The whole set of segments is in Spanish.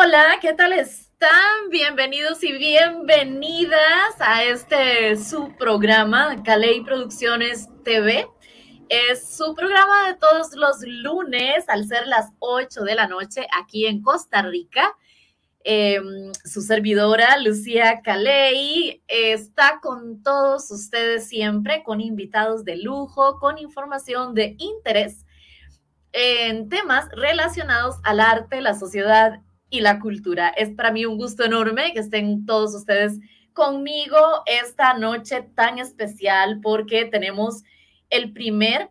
hola, ¿qué tal están? Bienvenidos y bienvenidas a este su programa, Caley Producciones TV. Es su programa de todos los lunes al ser las 8 de la noche aquí en Costa Rica. Em, su servidora Lucía Caley está con todos ustedes siempre, con invitados de lujo, con información de interés en temas relacionados al arte, la sociedad y la cultura. Es para mí un gusto enorme que estén todos ustedes conmigo esta noche tan especial porque tenemos el primer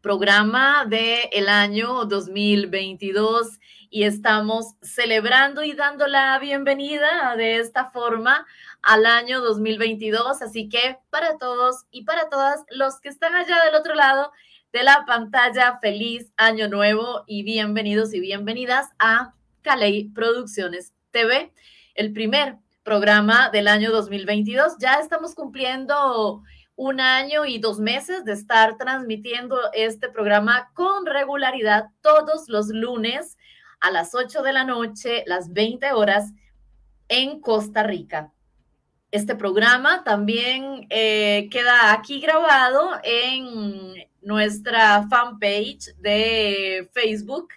programa del el año 2022 y estamos celebrando y dando la bienvenida de esta forma al año 2022. Así que para todos y para todas los que están allá del otro lado de la pantalla, feliz año nuevo y bienvenidos y bienvenidas a Caley Producciones TV, el primer programa del año 2022. Ya estamos cumpliendo un año y dos meses de estar transmitiendo este programa con regularidad todos los lunes a las 8 de la noche, las 20 horas en Costa Rica. Este programa también eh, queda aquí grabado en nuestra fanpage de Facebook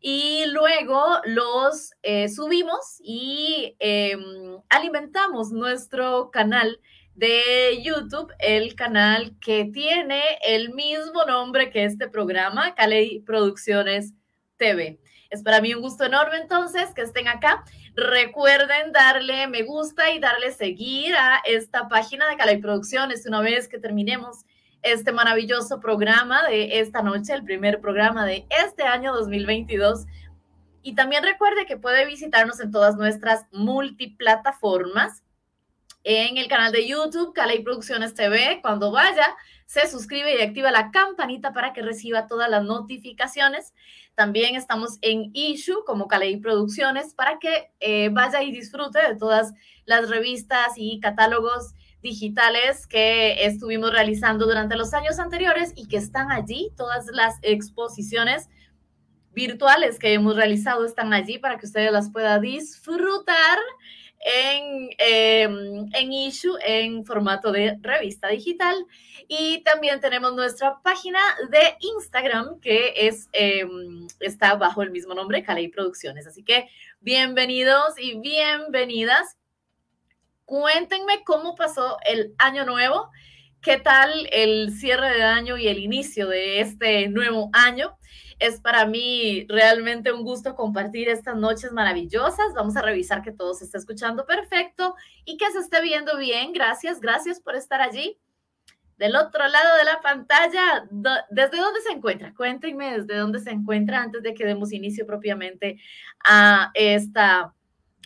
y luego los eh, subimos y em, alimentamos nuestro canal de YouTube, el canal que tiene el mismo nombre que este programa, Caley Producciones TV. Es para mí un gusto enorme entonces que estén acá. Recuerden darle me gusta y darle seguir a esta página de Calay Producciones una vez que terminemos este maravilloso programa de esta noche, el primer programa de este año 2022. Y también recuerde que puede visitarnos en todas nuestras multiplataformas, en el canal de YouTube, Caley Producciones TV. Cuando vaya, se suscribe y activa la campanita para que reciba todas las notificaciones. También estamos en Issue como Caley Producciones para que eh, vaya y disfrute de todas las revistas y catálogos digitales que estuvimos realizando durante los años anteriores y que están allí, todas las exposiciones virtuales que hemos realizado están allí para que ustedes las puedan disfrutar en, em, en issue, en formato de revista digital. Y también tenemos nuestra página de Instagram que es, em, está bajo el mismo nombre, Caley Producciones. Así que bienvenidos y bienvenidas cuéntenme cómo pasó el año nuevo, qué tal el cierre de año y el inicio de este nuevo año. Es para mí realmente un gusto compartir estas noches maravillosas. Vamos a revisar que todo se está escuchando perfecto y que se esté viendo bien. Gracias, gracias por estar allí. Del otro lado de la pantalla, ¿desde dónde se encuentra? Cuéntenme desde dónde se encuentra antes de que demos inicio propiamente a esta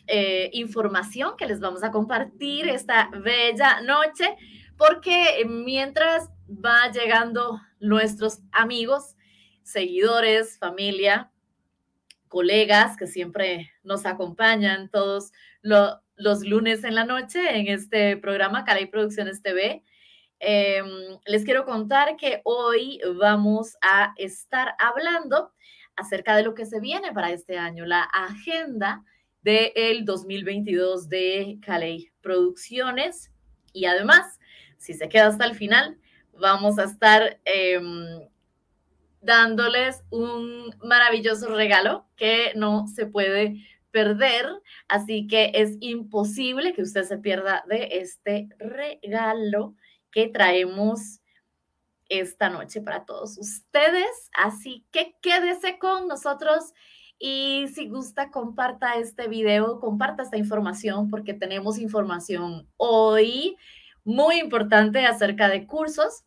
eh, información que les vamos a compartir esta bella noche, porque mientras va llegando nuestros amigos, seguidores, familia, colegas que siempre nos acompañan todos los lunes en la noche en este programa Caray Producciones TV. Em, les quiero contar que hoy vamos a estar hablando acerca de lo que se viene para este año, la agenda del 2022 de Caley Producciones. Y además, si se queda hasta el final, vamos a estar em, dándoles un maravilloso regalo que no se puede perder, así que es imposible que usted se pierda de este regalo que traemos esta noche para todos ustedes, así que quédese con nosotros y si gusta, comparta este video, comparta esta información porque tenemos información hoy muy importante acerca de cursos,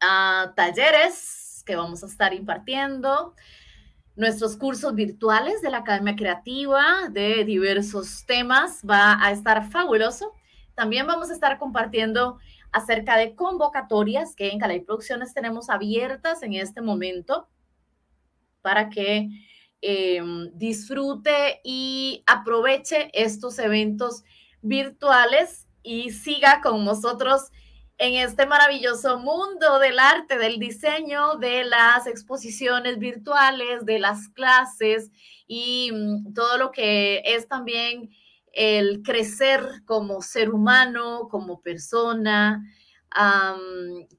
ah, talleres que vamos a estar impartiendo, nuestros cursos virtuales de la Academia Creativa de diversos temas. Va a estar fabuloso. También vamos a estar compartiendo acerca de convocatorias que en Calay Producciones tenemos abiertas en este momento para que Em, disfrute y aproveche estos eventos virtuales y siga con nosotros en este maravilloso mundo del arte, del diseño, de las exposiciones virtuales, de las clases y mm, todo lo que es también el crecer como ser humano, como persona,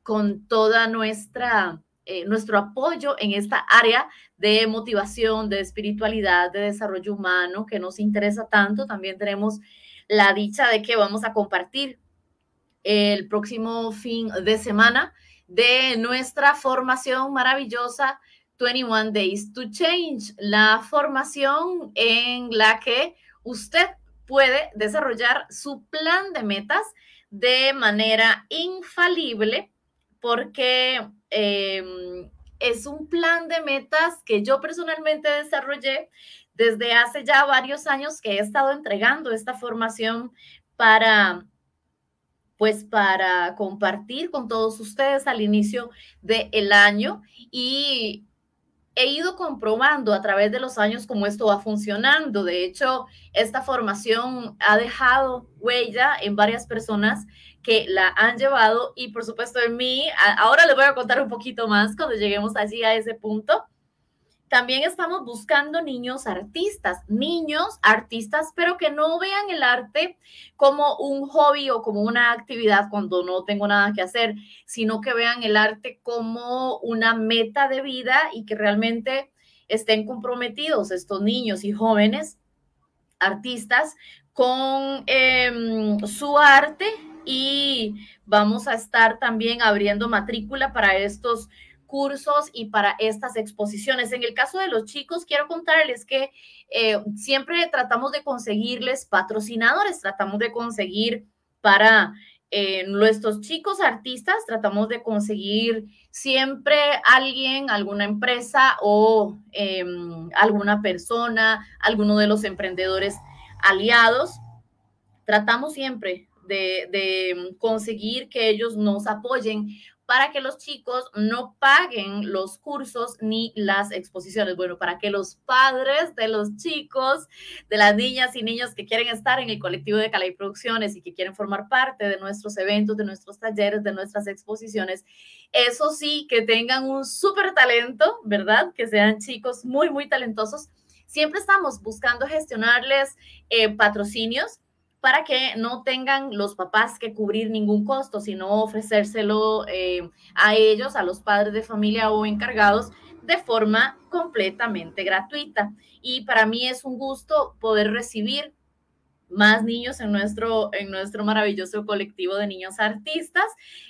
con toda nuestra eh, nuestro apoyo en esta área de motivación, de espiritualidad, de desarrollo humano que nos interesa tanto. También tenemos la dicha de que vamos a compartir el próximo fin de semana de nuestra formación maravillosa 21 Days to Change, la formación en la que usted puede desarrollar su plan de metas de manera infalible porque em, es un plan de metas que yo personalmente desarrollé desde hace ya varios años que he estado entregando esta formación para pues para compartir con todos ustedes al inicio del año y he ido comprobando a través de los años cómo esto va funcionando. De hecho, esta formación ha dejado huella en varias personas que la han llevado y por supuesto en mí. Ahora les voy a contar un poquito más cuando lleguemos así a ese punto. También estamos buscando niños artistas, niños artistas, pero que no vean el arte como un hobby o como una actividad cuando no tengo nada que hacer, sino que vean el arte como una meta de vida y que realmente estén comprometidos estos niños y jóvenes artistas con em, su arte y vamos a estar también abriendo matrícula para estos cursos y para estas exposiciones. En el caso de los chicos, quiero contarles que eh, siempre tratamos de conseguirles patrocinadores, tratamos de conseguir para eh, nuestros chicos artistas, tratamos de conseguir siempre alguien, alguna empresa o em, alguna persona, alguno de los emprendedores aliados. Tratamos siempre de, conseguir que ellos nos apoyen para que los chicos no paguen los cursos ni las exposiciones. Bueno, para que los padres de los chicos, de las niñas y niños que quieren estar en el colectivo de Calais Producciones y que quieren formar parte de nuestros eventos, de nuestros talleres, de nuestras exposiciones, eso sí, que tengan un súper talento, ¿verdad? Que sean chicos muy, muy talentosos. Siempre estamos buscando gestionarles eh, patrocinios para que no tengan los papás que cubrir ningún costo, sino ofrecérselo eh, a ellos, a los padres de familia o encargados de forma completamente gratuita. Y para mí es un gusto poder recibir más niños en nuestro, en nuestro maravilloso colectivo de niños artistas.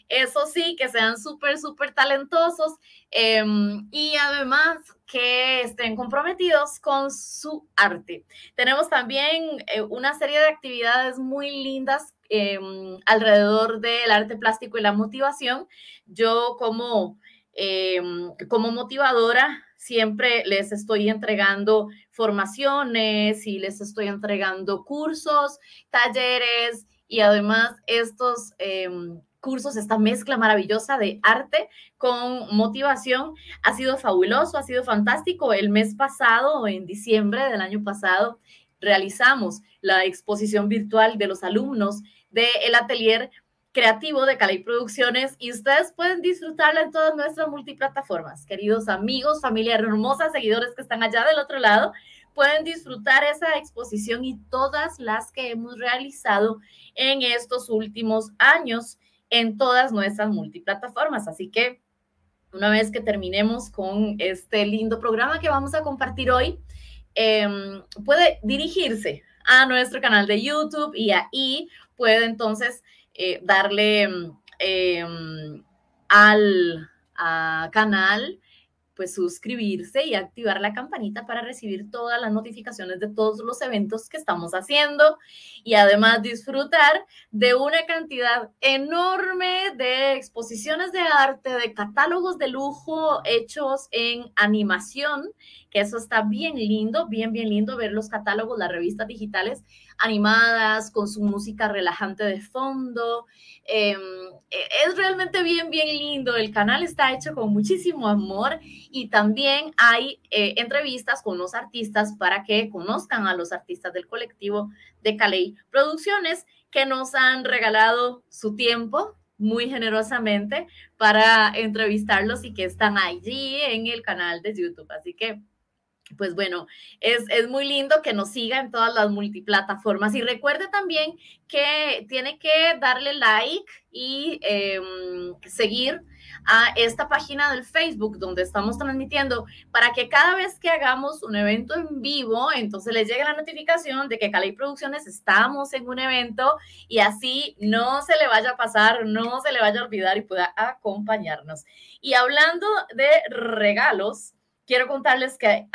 Eso sí, que sean súper, súper talentosos em, y además que estén comprometidos con su arte. Tenemos también eh, una serie de actividades muy lindas em, alrededor del arte plástico y la motivación. Yo como, em, como motivadora siempre les estoy entregando formaciones y les estoy entregando cursos, talleres y además estos em, cursos, esta mezcla maravillosa de arte con motivación, ha sido fabuloso, ha sido fantástico. El mes pasado, en diciembre del año pasado, realizamos la exposición virtual de los alumnos del de atelier creativo de Calais Producciones y ustedes pueden disfrutarla en todas nuestras multiplataformas. Queridos amigos, familia hermosa, seguidores que están allá del otro lado, pueden disfrutar esa exposición y todas las que hemos realizado en estos últimos años en todas nuestras multiplataformas. Así que una vez que terminemos con este lindo programa que vamos a compartir hoy, em, puede dirigirse a nuestro canal de YouTube y ahí puede entonces eh, darle em, al canal, pues suscribirse y activar la campanita para recibir todas las notificaciones de todos los eventos que estamos haciendo y además disfrutar de una cantidad enorme de exposiciones de arte, de catálogos de lujo hechos en animación que eso está bien lindo, bien, bien lindo ver los catálogos, las revistas digitales animadas, con su música relajante de fondo. Em, e, es realmente bien, bien lindo. El canal está hecho con muchísimo amor y también hay eh, entrevistas con los artistas para que conozcan a los artistas del colectivo de Caley Producciones que nos han regalado su tiempo, muy generosamente para entrevistarlos y que están allí en el canal de YouTube. Así que pues bueno, es, muy lindo que nos siga en todas las multiplataformas. Y recuerde también que tiene que darle like y em, seguir a esta página del Facebook donde estamos transmitiendo para que cada vez que hagamos un evento en vivo, entonces les llegue la notificación de que Cali Producciones estamos en un evento y así no se le vaya a pasar, no se le vaya a olvidar y pueda acompañarnos. Y hablando de regalos, Quiero contarles que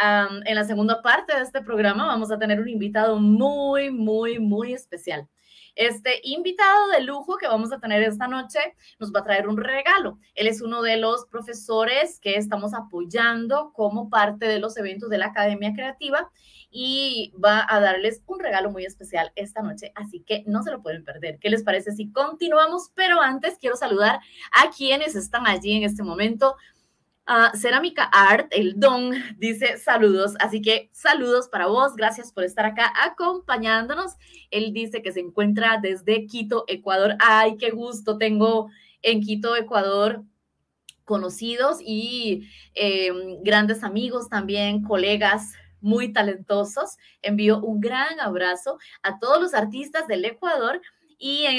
en la segunda parte de este programa vamos a tener un invitado muy, muy, muy especial. Este invitado de lujo que vamos a tener esta noche nos va a traer un regalo. Él es uno de los profesores que estamos apoyando como parte de los eventos de la Academia Creativa y va a darles un regalo muy especial esta noche, así que no se lo pueden perder. ¿Qué les parece si continuamos? Pero antes quiero saludar a quienes están allí en este momento Cerámica Art, el don, dice saludos. Así que saludos para vos. Gracias por estar acá acompañándonos. Él dice que se encuentra desde Quito, Ecuador. Ay, qué gusto. Tengo en Quito, Ecuador conocidos y em, grandes amigos también, colegas muy talentosos. Envío un gran abrazo a todos los artistas del Ecuador y en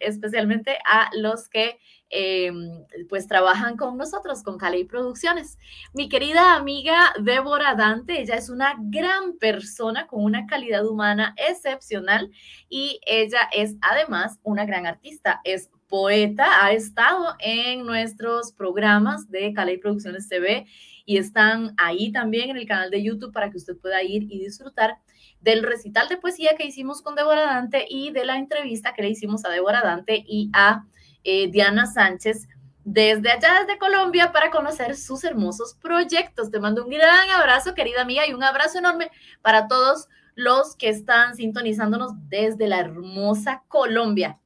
especialmente a los que em, pues trabajan con nosotros, con Caley Producciones. Mi querida amiga Débora Dante, ella es una gran persona con una calidad humana excepcional y ella es además una gran artista, es poeta, ha estado en nuestros programas de Caley Producciones TV y están ahí también en el canal de YouTube para que usted pueda ir y disfrutar del recital de poesía que hicimos con Débora Dante y de la entrevista que le hicimos a Débora Dante y a eh, Diana Sánchez desde allá, desde Colombia, para conocer sus hermosos proyectos. Te mando un gran abrazo, querida amiga, y un abrazo enorme para todos los que están sintonizándonos desde la hermosa Colombia.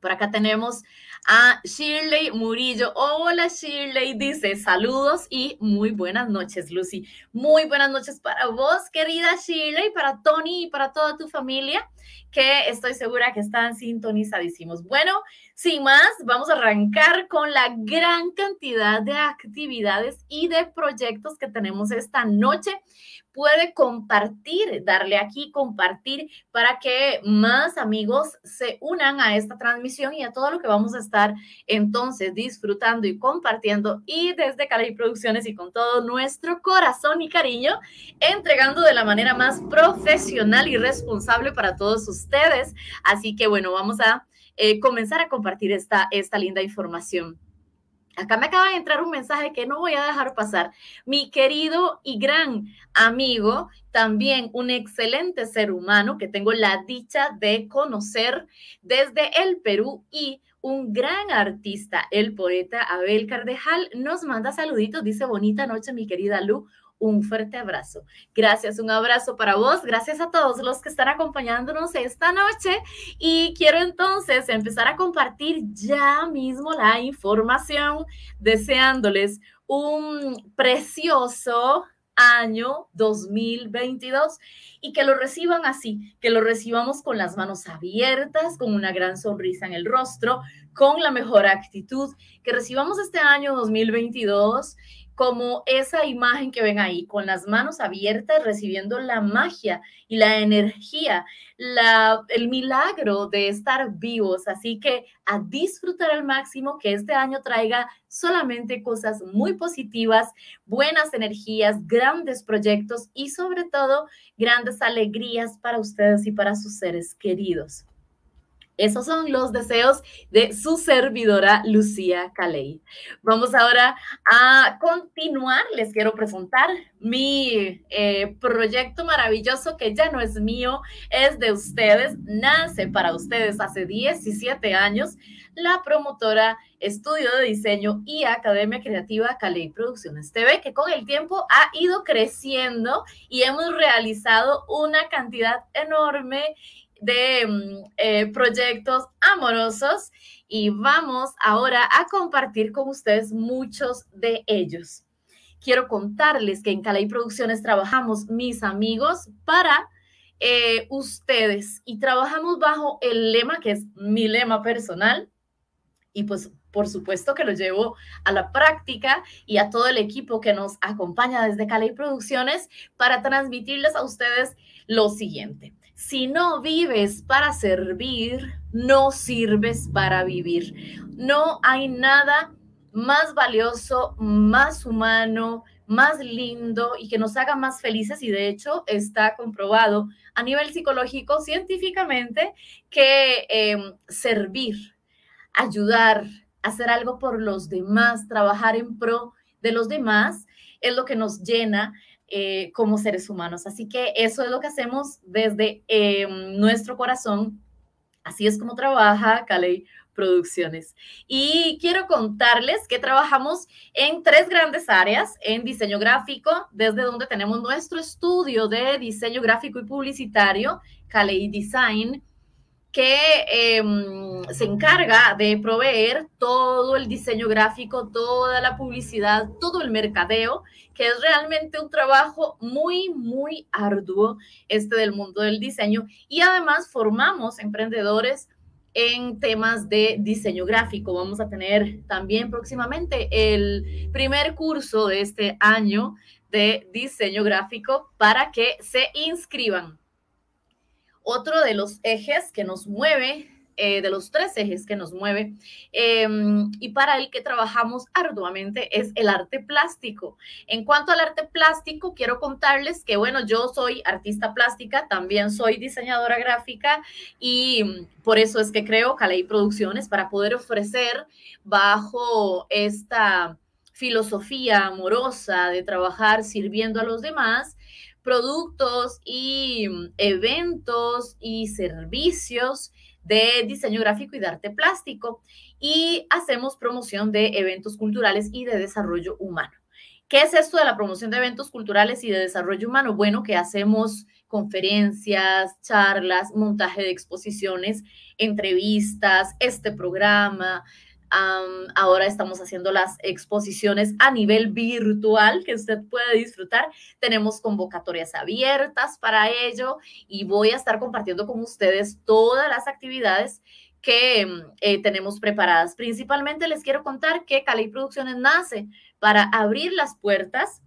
Por acá tenemos a Shirley Murillo. Hola Shirley, dice saludos y muy buenas noches Lucy. Muy buenas noches para vos, querida Shirley, para Tony y para toda tu familia que estoy segura que están sintonizadísimos. Bueno, sin más, vamos a arrancar con la gran cantidad de actividades y de proyectos que tenemos esta noche. Puede compartir, darle aquí compartir para que más amigos se unan a esta transmisión y a todo lo que vamos a estar entonces disfrutando y compartiendo. Y desde Cali Producciones y con todo nuestro corazón y cariño, entregando de la manera más profesional y responsable para todos ustedes. Así que bueno, vamos a eh, comenzar a compartir esta, esta linda información. Acá me acaba de entrar un mensaje que no voy a dejar pasar. Mi querido y gran amigo, también un excelente ser humano que tengo la dicha de conocer desde el Perú y un gran artista, el poeta Abel Cardejal, nos manda saluditos, dice bonita noche mi querida Lu, un fuerte abrazo. Gracias, un abrazo para vos, gracias a todos los que están acompañándonos esta noche y quiero entonces empezar a compartir ya mismo la información deseándoles un precioso año 2022 y que lo reciban así, que lo recibamos con las manos abiertas, con una gran sonrisa en el rostro, con la mejor actitud, que recibamos este año 2022 como esa imagen que ven ahí, con las manos abiertas, recibiendo la magia y la energía, el milagro de estar vivos. Así que a disfrutar al máximo que este año traiga solamente cosas muy positivas, buenas energías, grandes proyectos y sobre todo grandes alegrías para ustedes y para sus seres queridos. Esos son los deseos de su servidora Lucía Caley. Vamos ahora a continuar. Les quiero presentar mi eh, proyecto maravilloso que ya no es mío, es de ustedes. Nace para ustedes hace 17 años la promotora Estudio de Diseño y Academia Creativa Caley Producciones TV, que con el tiempo ha ido creciendo y hemos realizado una cantidad enorme de mm, eh, proyectos amorosos y vamos ahora a compartir con ustedes muchos de ellos. Quiero contarles que en Calais Producciones trabajamos, mis amigos, para eh, ustedes y trabajamos bajo el lema que es mi lema personal y pues por supuesto que lo llevo a la práctica y a todo el equipo que nos acompaña desde Calais Producciones para transmitirles a ustedes lo siguiente si no vives para servir, no sirves para vivir. No hay nada más valioso, más humano, más lindo y que nos haga más felices y de hecho está comprobado a nivel psicológico, científicamente, que em, servir, ayudar, hacer algo por los demás, trabajar en pro de los demás es lo que nos llena, eh, como seres humanos. Así que eso es lo que hacemos desde em, nuestro corazón. Así es como trabaja Caley Producciones. Y quiero contarles que trabajamos en tres grandes áreas, en diseño gráfico, desde donde tenemos nuestro estudio de diseño gráfico y publicitario, Caley Design, que em, se encarga de proveer todo el diseño gráfico, toda la publicidad, todo el mercadeo, que es realmente un trabajo muy, muy arduo este del mundo del diseño. Y además formamos emprendedores en temas de diseño gráfico. Vamos a tener también próximamente el primer curso de este año de diseño gráfico para que se inscriban. Otro de los ejes que nos mueve, eh, de los tres ejes que nos mueve em, y para el que trabajamos arduamente es el arte plástico. En cuanto al arte plástico, quiero contarles que, bueno, yo soy artista plástica, también soy diseñadora gráfica y por eso es que creo Caley Producciones para poder ofrecer bajo esta filosofía amorosa de trabajar sirviendo a los demás, productos y mm, eventos y servicios de diseño gráfico y de arte plástico y hacemos promoción de eventos culturales y de desarrollo humano. ¿Qué es esto de la promoción de eventos culturales y de desarrollo humano? Bueno, que hacemos conferencias, charlas, montaje de exposiciones, entrevistas, este programa, ahora estamos haciendo las exposiciones a nivel virtual que usted puede disfrutar. Tenemos convocatorias abiertas para ello y voy a estar compartiendo con ustedes todas las actividades que mm, eh, tenemos preparadas. Principalmente les quiero contar que Cali Producciones nace para abrir las puertas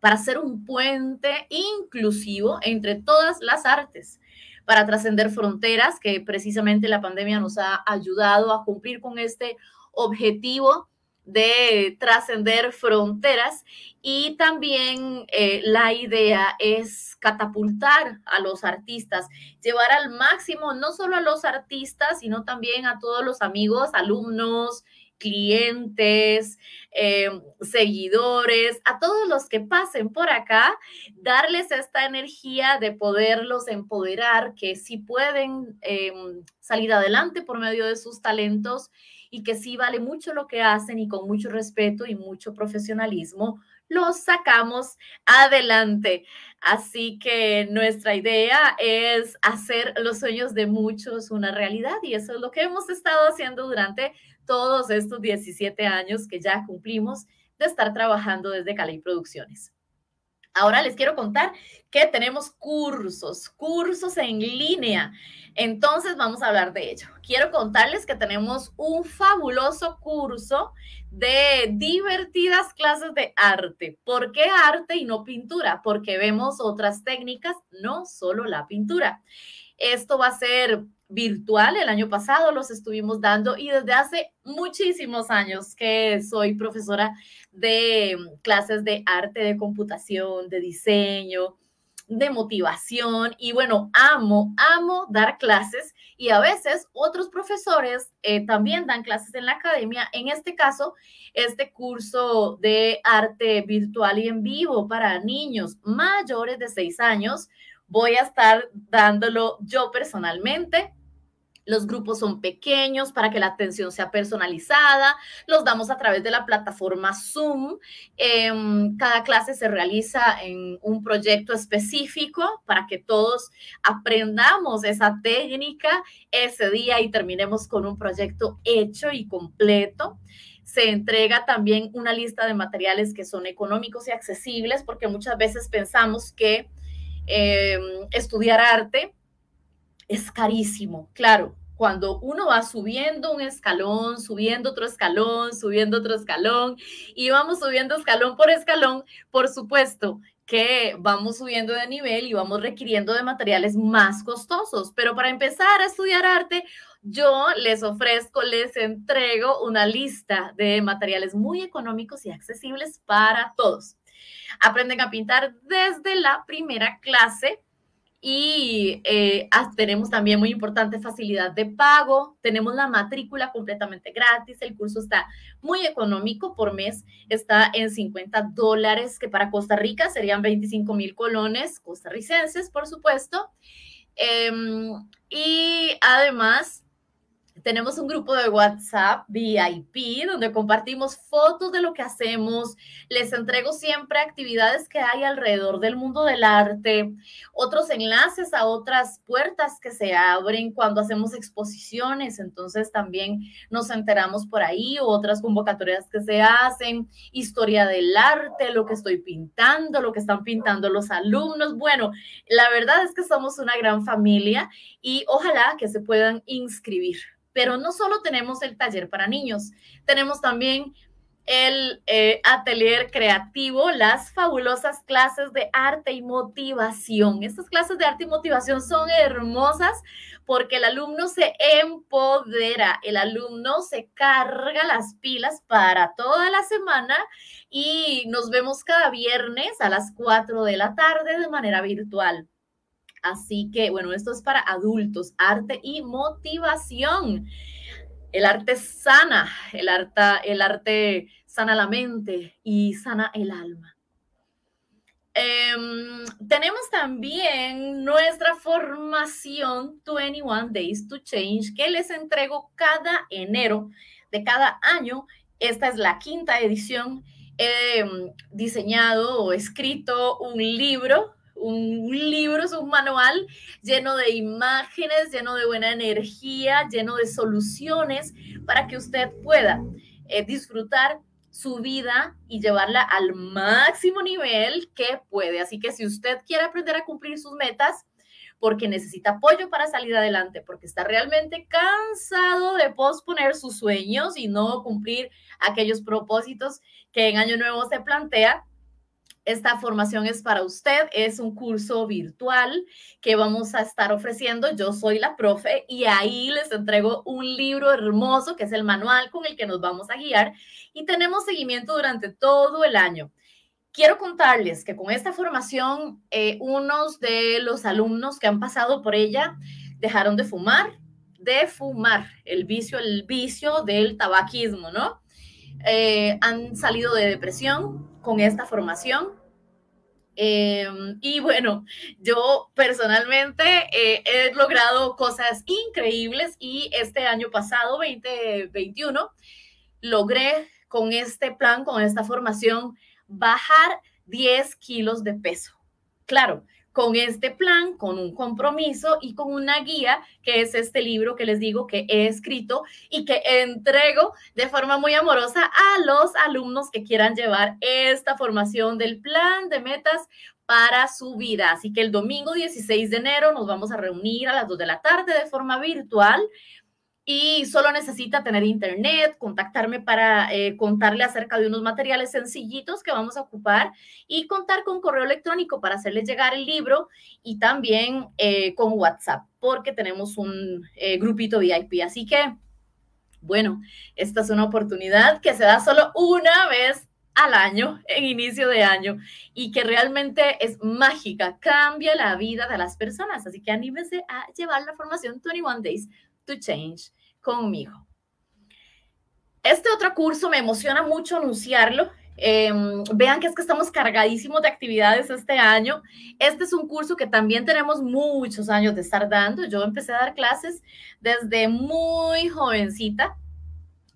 para ser un puente inclusivo entre todas las artes para trascender fronteras, que precisamente la pandemia nos ha ayudado a cumplir con este objetivo de trascender fronteras y también eh, la idea es catapultar a los artistas, llevar al máximo no solo a los artistas, sino también a todos los amigos, alumnos, clientes, eh, seguidores, a todos los que pasen por acá, darles esta energía de poderlos empoderar, que sí pueden eh, salir adelante por medio de sus talentos y que sí vale mucho lo que hacen y con mucho respeto y mucho profesionalismo los sacamos adelante. Así que nuestra idea es hacer los sueños de muchos una realidad y eso es lo que hemos estado haciendo durante todos estos 17 años que ya cumplimos de estar trabajando desde Cali Producciones. Ahora les quiero contar que tenemos cursos, cursos en línea. Entonces vamos a hablar de ello. Quiero contarles que tenemos un fabuloso curso de divertidas clases de arte. ¿Por qué arte y no pintura? Porque vemos otras técnicas, no solo la pintura. Esto va a ser virtual. El año pasado los estuvimos dando y desde hace muchísimos años que soy profesora de mm, clases de arte, de computación, de diseño, de motivación y bueno, amo, amo dar clases y a veces otros profesores eh, también dan clases en la academia. En este caso, este curso de arte virtual y en vivo para niños mayores de 6 años, voy a estar dándolo yo personalmente los grupos son pequeños para que la atención sea personalizada, los damos a través de la plataforma Zoom, em, cada clase se realiza en un proyecto específico para que todos aprendamos esa técnica ese día y terminemos con un proyecto hecho y completo. Se entrega también una lista de materiales que son económicos y accesibles porque muchas veces pensamos que em, estudiar arte es carísimo, claro. Cuando uno va subiendo un escalón, subiendo otro escalón, subiendo otro escalón, y vamos subiendo escalón por escalón, por supuesto que vamos subiendo de nivel y vamos requiriendo de materiales más costosos. Pero para empezar a estudiar arte, yo les ofrezco, les entrego una lista de materiales muy económicos y accesibles para todos. Aprenden a pintar desde la primera clase y eh, tenemos también muy importante facilidad de pago, tenemos la matrícula completamente gratis, el curso está muy económico por mes, está en 50 dólares, que para Costa Rica serían 25 mil colones costarricenses, por supuesto. Em, y además tenemos un grupo de WhatsApp VIP donde compartimos fotos de lo que hacemos. Les entrego siempre actividades que hay alrededor del mundo del arte, otros enlaces a otras puertas que se abren cuando hacemos exposiciones. Entonces también nos enteramos por ahí, otras convocatorias que se hacen, historia del arte, lo que estoy pintando, lo que están pintando los alumnos. Bueno, la verdad es que somos una gran familia y ojalá que se puedan inscribir. Pero no solo tenemos el taller para niños, tenemos también el eh, atelier creativo, las fabulosas clases de arte y motivación. Estas clases de arte y motivación son hermosas porque el alumno se empodera, el alumno se carga las pilas para toda la semana y nos vemos cada viernes a las 4 de la tarde de manera virtual. Así que, bueno, esto es para adultos, arte y motivación. El arte sana, el arte, el arte sana la mente y sana el alma. Em, tenemos también nuestra formación 21 Days to Change que les entrego cada enero de cada año. Esta es la quinta edición. He em, diseñado o escrito un libro un libro, es un manual lleno de imágenes, lleno de buena energía, lleno de soluciones para que usted pueda eh, disfrutar su vida y llevarla al máximo nivel que puede. Así que si usted quiere aprender a cumplir sus metas, porque necesita apoyo para salir adelante, porque está realmente cansado de posponer sus sueños y no cumplir aquellos propósitos que en Año Nuevo se plantea, esta formación es para usted, es un curso virtual que vamos a estar ofreciendo. Yo soy la profe y ahí les entrego un libro hermoso que es el manual con el que nos vamos a guiar y tenemos seguimiento durante todo el año. Quiero contarles que con esta formación, eh, unos de los alumnos que han pasado por ella dejaron de fumar, de fumar, el vicio, el vicio del tabaquismo, ¿no? Eh, han salido de depresión, con esta formación. Em, y bueno, yo personalmente eh, he logrado cosas increíbles y este año pasado, 2021, logré con este plan, con esta formación, bajar 10 kilos de peso. Claro, con este plan, con un compromiso y con una guía, que es este libro que les digo que he escrito y que entrego de forma muy amorosa a los alumnos que quieran llevar esta formación del plan de metas para su vida. Así que el domingo 16 de enero nos vamos a reunir a las 2 de la tarde de forma virtual y solo necesita tener internet, contactarme para eh, contarle acerca de unos materiales sencillitos que vamos a ocupar y contar con correo electrónico para hacerle llegar el libro y también eh, con WhatsApp, porque tenemos un eh, grupito VIP. Así que, bueno, esta es una oportunidad que se da solo una vez al año, en inicio de año, y que realmente es mágica, cambia la vida de las personas. Así que anímese a llevar la formación 21 Days to Change conmigo. Este otro curso me emociona mucho anunciarlo. Em, vean que es que estamos cargadísimos de actividades este año. Este es un curso que también tenemos muchos años de estar dando. Yo empecé a dar clases desde muy jovencita.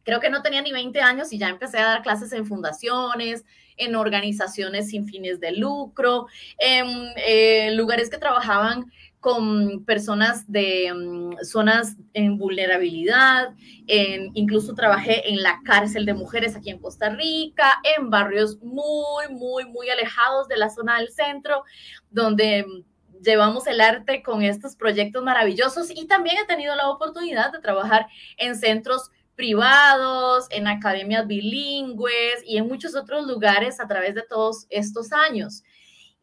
Creo que no tenía ni 20 años y ya empecé a dar clases en fundaciones, en organizaciones sin fines de lucro, en eh, lugares que trabajaban con personas de mm, zonas en vulnerabilidad, en, incluso trabajé en la cárcel de mujeres aquí en Costa Rica, en barrios muy, muy, muy alejados de la zona del centro, donde mm, llevamos el arte con estos proyectos maravillosos y también he tenido la oportunidad de trabajar en centros privados, en academias bilingües y en muchos otros lugares a través de todos estos años.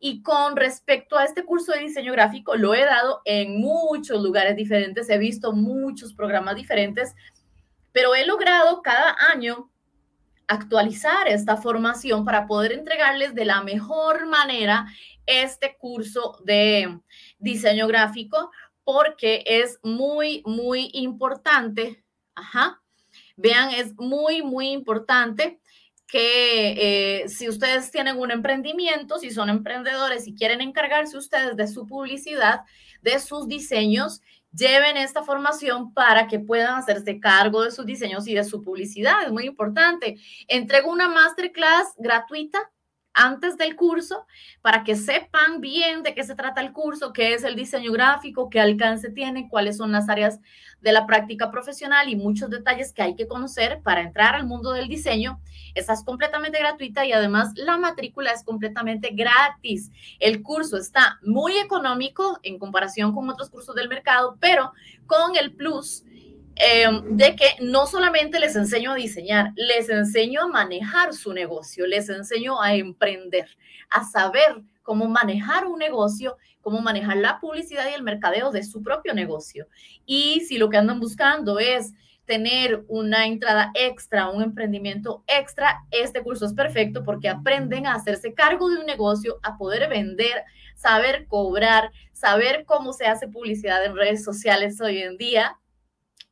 Y con respecto a este curso de diseño gráfico, lo he dado en muchos lugares diferentes, he visto muchos programas diferentes, pero he logrado cada año actualizar esta formación para poder entregarles de la mejor manera este curso de diseño gráfico porque es muy, muy importante. Ajá. Vean, es muy, muy importante que eh, si ustedes tienen un emprendimiento, si son emprendedores y quieren encargarse ustedes de su publicidad, de sus diseños, lleven esta formación para que puedan hacerse cargo de sus diseños y de su publicidad. Es muy importante. Entrego una masterclass gratuita antes del curso para que sepan bien de qué se trata el curso, qué es el diseño gráfico, qué alcance tiene, cuáles son las áreas de la práctica profesional y muchos detalles que hay que conocer para entrar al mundo del diseño. Esa es completamente gratuita y además la matrícula es completamente gratis. El curso está muy económico en comparación con otros cursos del mercado, pero con el plus eh, de que no solamente les enseño a diseñar, les enseño a manejar su negocio, les enseño a emprender, a saber cómo manejar un negocio, cómo manejar la publicidad y el mercadeo de su propio negocio. Y si lo que andan buscando es tener una entrada extra, un emprendimiento extra, este curso es perfecto porque aprenden a hacerse cargo de un negocio, a poder vender, saber cobrar, saber cómo se hace publicidad en redes sociales hoy en día,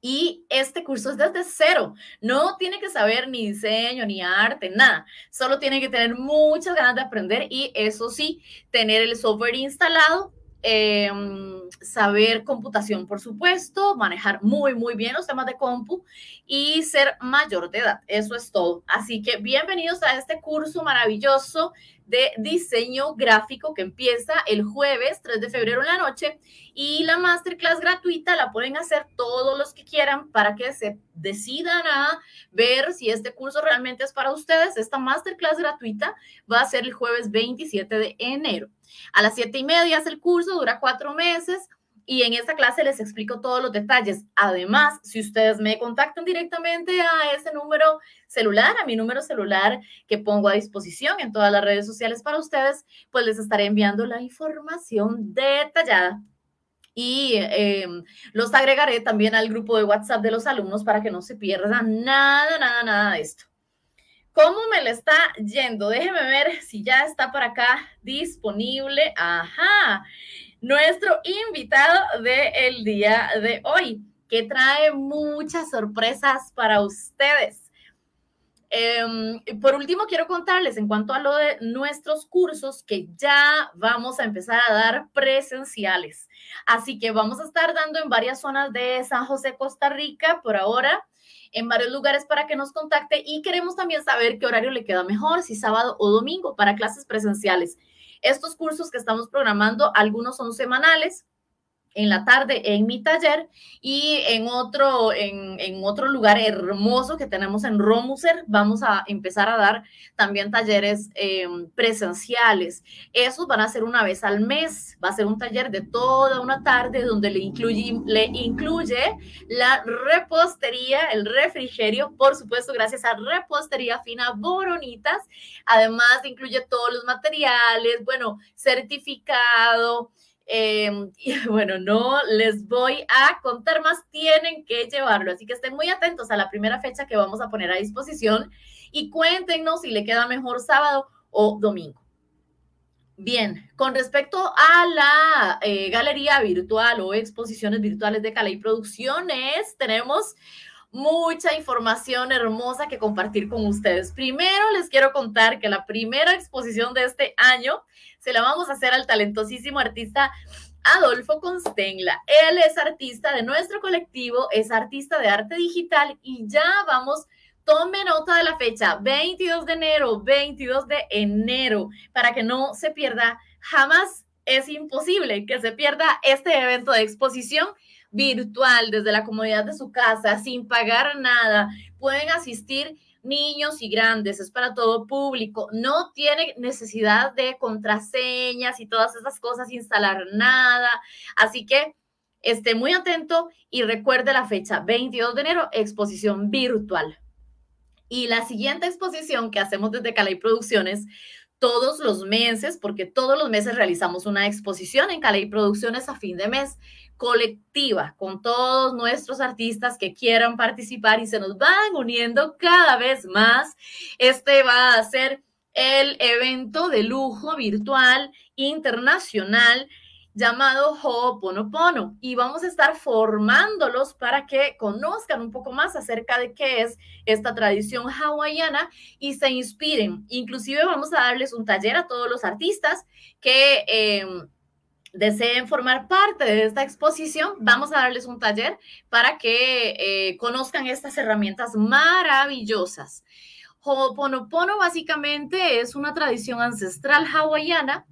y este curso es desde cero. No tiene que saber ni diseño, ni arte, nada. Solo tiene que tener muchas ganas de aprender y eso sí, tener el software instalado Em, saber computación, por supuesto, manejar muy, muy bien los temas de compu y ser mayor de edad. Eso es todo. Así que bienvenidos a este curso maravilloso de diseño gráfico que empieza el jueves 3 de febrero en la noche y la masterclass gratuita la pueden hacer todos los que quieran para que se decidan a ver si este curso realmente es para ustedes. Esta masterclass gratuita va a ser el jueves 27 de enero. A las siete y media es el curso, dura cuatro meses y en esta clase les explico todos los detalles. Además, si ustedes me contactan directamente a ese número celular, a mi número celular que pongo a disposición en todas las redes sociales para ustedes, pues les estaré enviando la información detallada. Y em, los agregaré también al grupo de WhatsApp de los alumnos para que no se pierdan nada, nada, nada de esto. ¿Cómo me le está yendo? Déjeme ver si ya está para acá disponible. Ajá, nuestro invitado del el día de hoy, que trae muchas sorpresas para ustedes. Em, por último, quiero contarles en cuanto a lo de nuestros cursos que ya vamos a empezar a dar presenciales. Así que vamos a estar dando en varias zonas de San José, Costa Rica, por ahora en varios lugares para que nos contacte y queremos también saber qué horario le queda mejor, si sábado o domingo, para clases presenciales. Estos cursos que estamos programando, algunos son semanales, en la tarde en mi taller y en otro, en, otro lugar hermoso que tenemos en Romuser vamos a empezar a dar también talleres em, presenciales. Esos van a ser una vez al mes, va a ser un taller de toda una tarde donde le incluye, le incluye la repostería, el refrigerio, por supuesto gracias a Repostería Fina Boronitas, además incluye todos los materiales, bueno, certificado, Em, y bueno, no les voy a contar más, tienen que llevarlo. Así que estén muy atentos a la primera fecha que vamos a poner a disposición y cuéntenos si le queda mejor sábado o domingo. Bien, con respecto a la eh, galería virtual o exposiciones virtuales de Calay Producciones, tenemos mucha información hermosa que compartir con ustedes. Primero les quiero contar que la primera exposición de este año se la vamos a hacer al talentosísimo artista Adolfo Constengla. Él es artista de nuestro colectivo, es artista de arte digital y ya vamos Tome nota de la fecha, 22 de enero, 22 de enero, para que no se pierda jamás. Es imposible que se pierda este evento de exposición virtual desde la comodidad de su casa, sin pagar nada. Pueden asistir niños y grandes, es para todo público, no tiene necesidad de contraseñas y todas esas cosas, instalar nada. Así que esté muy atento y recuerde la fecha, 22 de enero, exposición virtual. Y la siguiente exposición que hacemos desde Calais Producciones todos los meses, porque todos los meses realizamos una exposición en Caley Producciones a fin de mes, colectiva, con todos nuestros artistas que quieran participar y se nos van uniendo cada vez más. Este va a ser el evento de lujo virtual internacional llamado Ho'oponopono y vamos a estar formándolos para que conozcan un poco más acerca de qué es esta tradición hawaiana y se inspiren. Inclusive vamos a darles un taller a todos los artistas que... Em, deseen formar parte de esta exposición, vamos a darles un taller para que eh, conozcan estas herramientas maravillosas. Ho'oponopono básicamente es una tradición ancestral hawaiana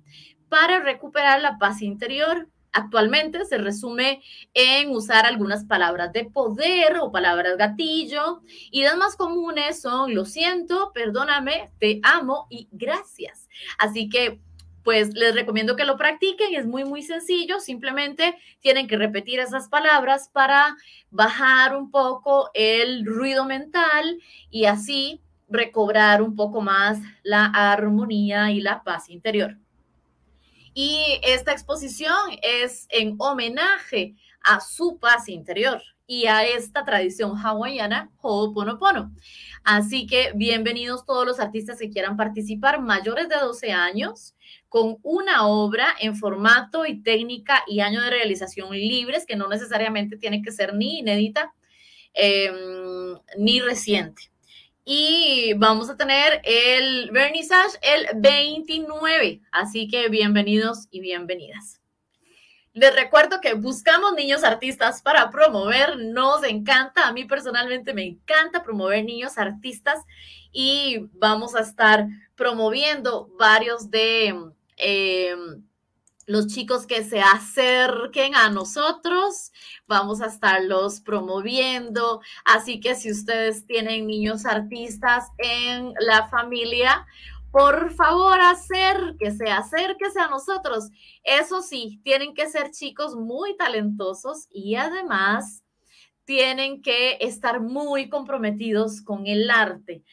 para recuperar la paz interior. Actualmente se resume en usar algunas palabras de poder o palabras gatillo y las más comunes son lo siento, perdóname, te amo y gracias. Así que pues les recomiendo que lo practiquen, es muy, muy sencillo, simplemente tienen que repetir esas palabras para bajar un poco el ruido mental y así recobrar un poco más la armonía y la paz interior. Y esta exposición es en homenaje a su paz interior y a esta tradición hawaiana Ho'oponopono. Así que bienvenidos todos los artistas que quieran participar, mayores de 12 años, con una obra en formato y técnica y año de realización libres, que no necesariamente tiene que ser ni inédita em, ni reciente y vamos a tener el vernissage el 29. Así que bienvenidos y bienvenidas. Les recuerdo que buscamos niños artistas para promover, nos encanta, a mí personalmente me encanta promover niños artistas y vamos a estar promoviendo varios de... Em, los chicos que se acerquen a nosotros, vamos a estarlos promoviendo. Así que si ustedes tienen niños artistas en la familia, por favor, acérquese, acérquese a nosotros. Eso sí, tienen que ser chicos muy talentosos y además tienen que estar muy comprometidos con el arte.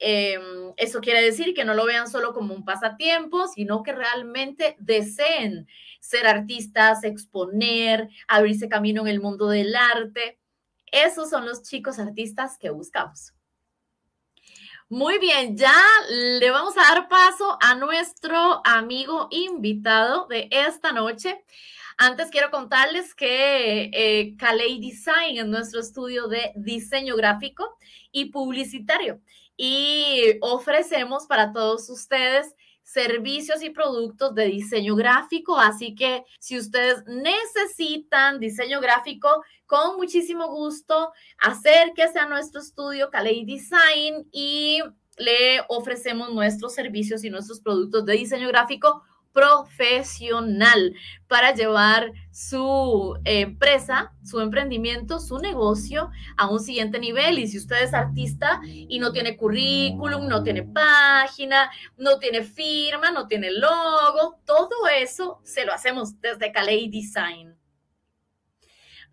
Em, eso quiere decir que no lo vean solo como un pasatiempo, sino que realmente deseen ser artistas, exponer, abrirse camino en el mundo del arte. Esos son los chicos artistas que buscamos. Muy bien, ya le vamos a dar paso a nuestro amigo invitado de esta noche. Antes quiero contarles que eh, Calais Design es nuestro estudio de diseño gráfico y publicitario y ofrecemos para todos ustedes servicios y productos de diseño gráfico. Así que si ustedes necesitan diseño gráfico, con muchísimo gusto, acérquese a nuestro estudio Kalei Design y le ofrecemos nuestros servicios y nuestros productos de diseño gráfico profesional para llevar su empresa, su emprendimiento, su negocio a un siguiente nivel. Y si usted es artista y no tiene currículum, no tiene página, no tiene firma, no tiene logo, todo eso se lo hacemos desde Calais Design.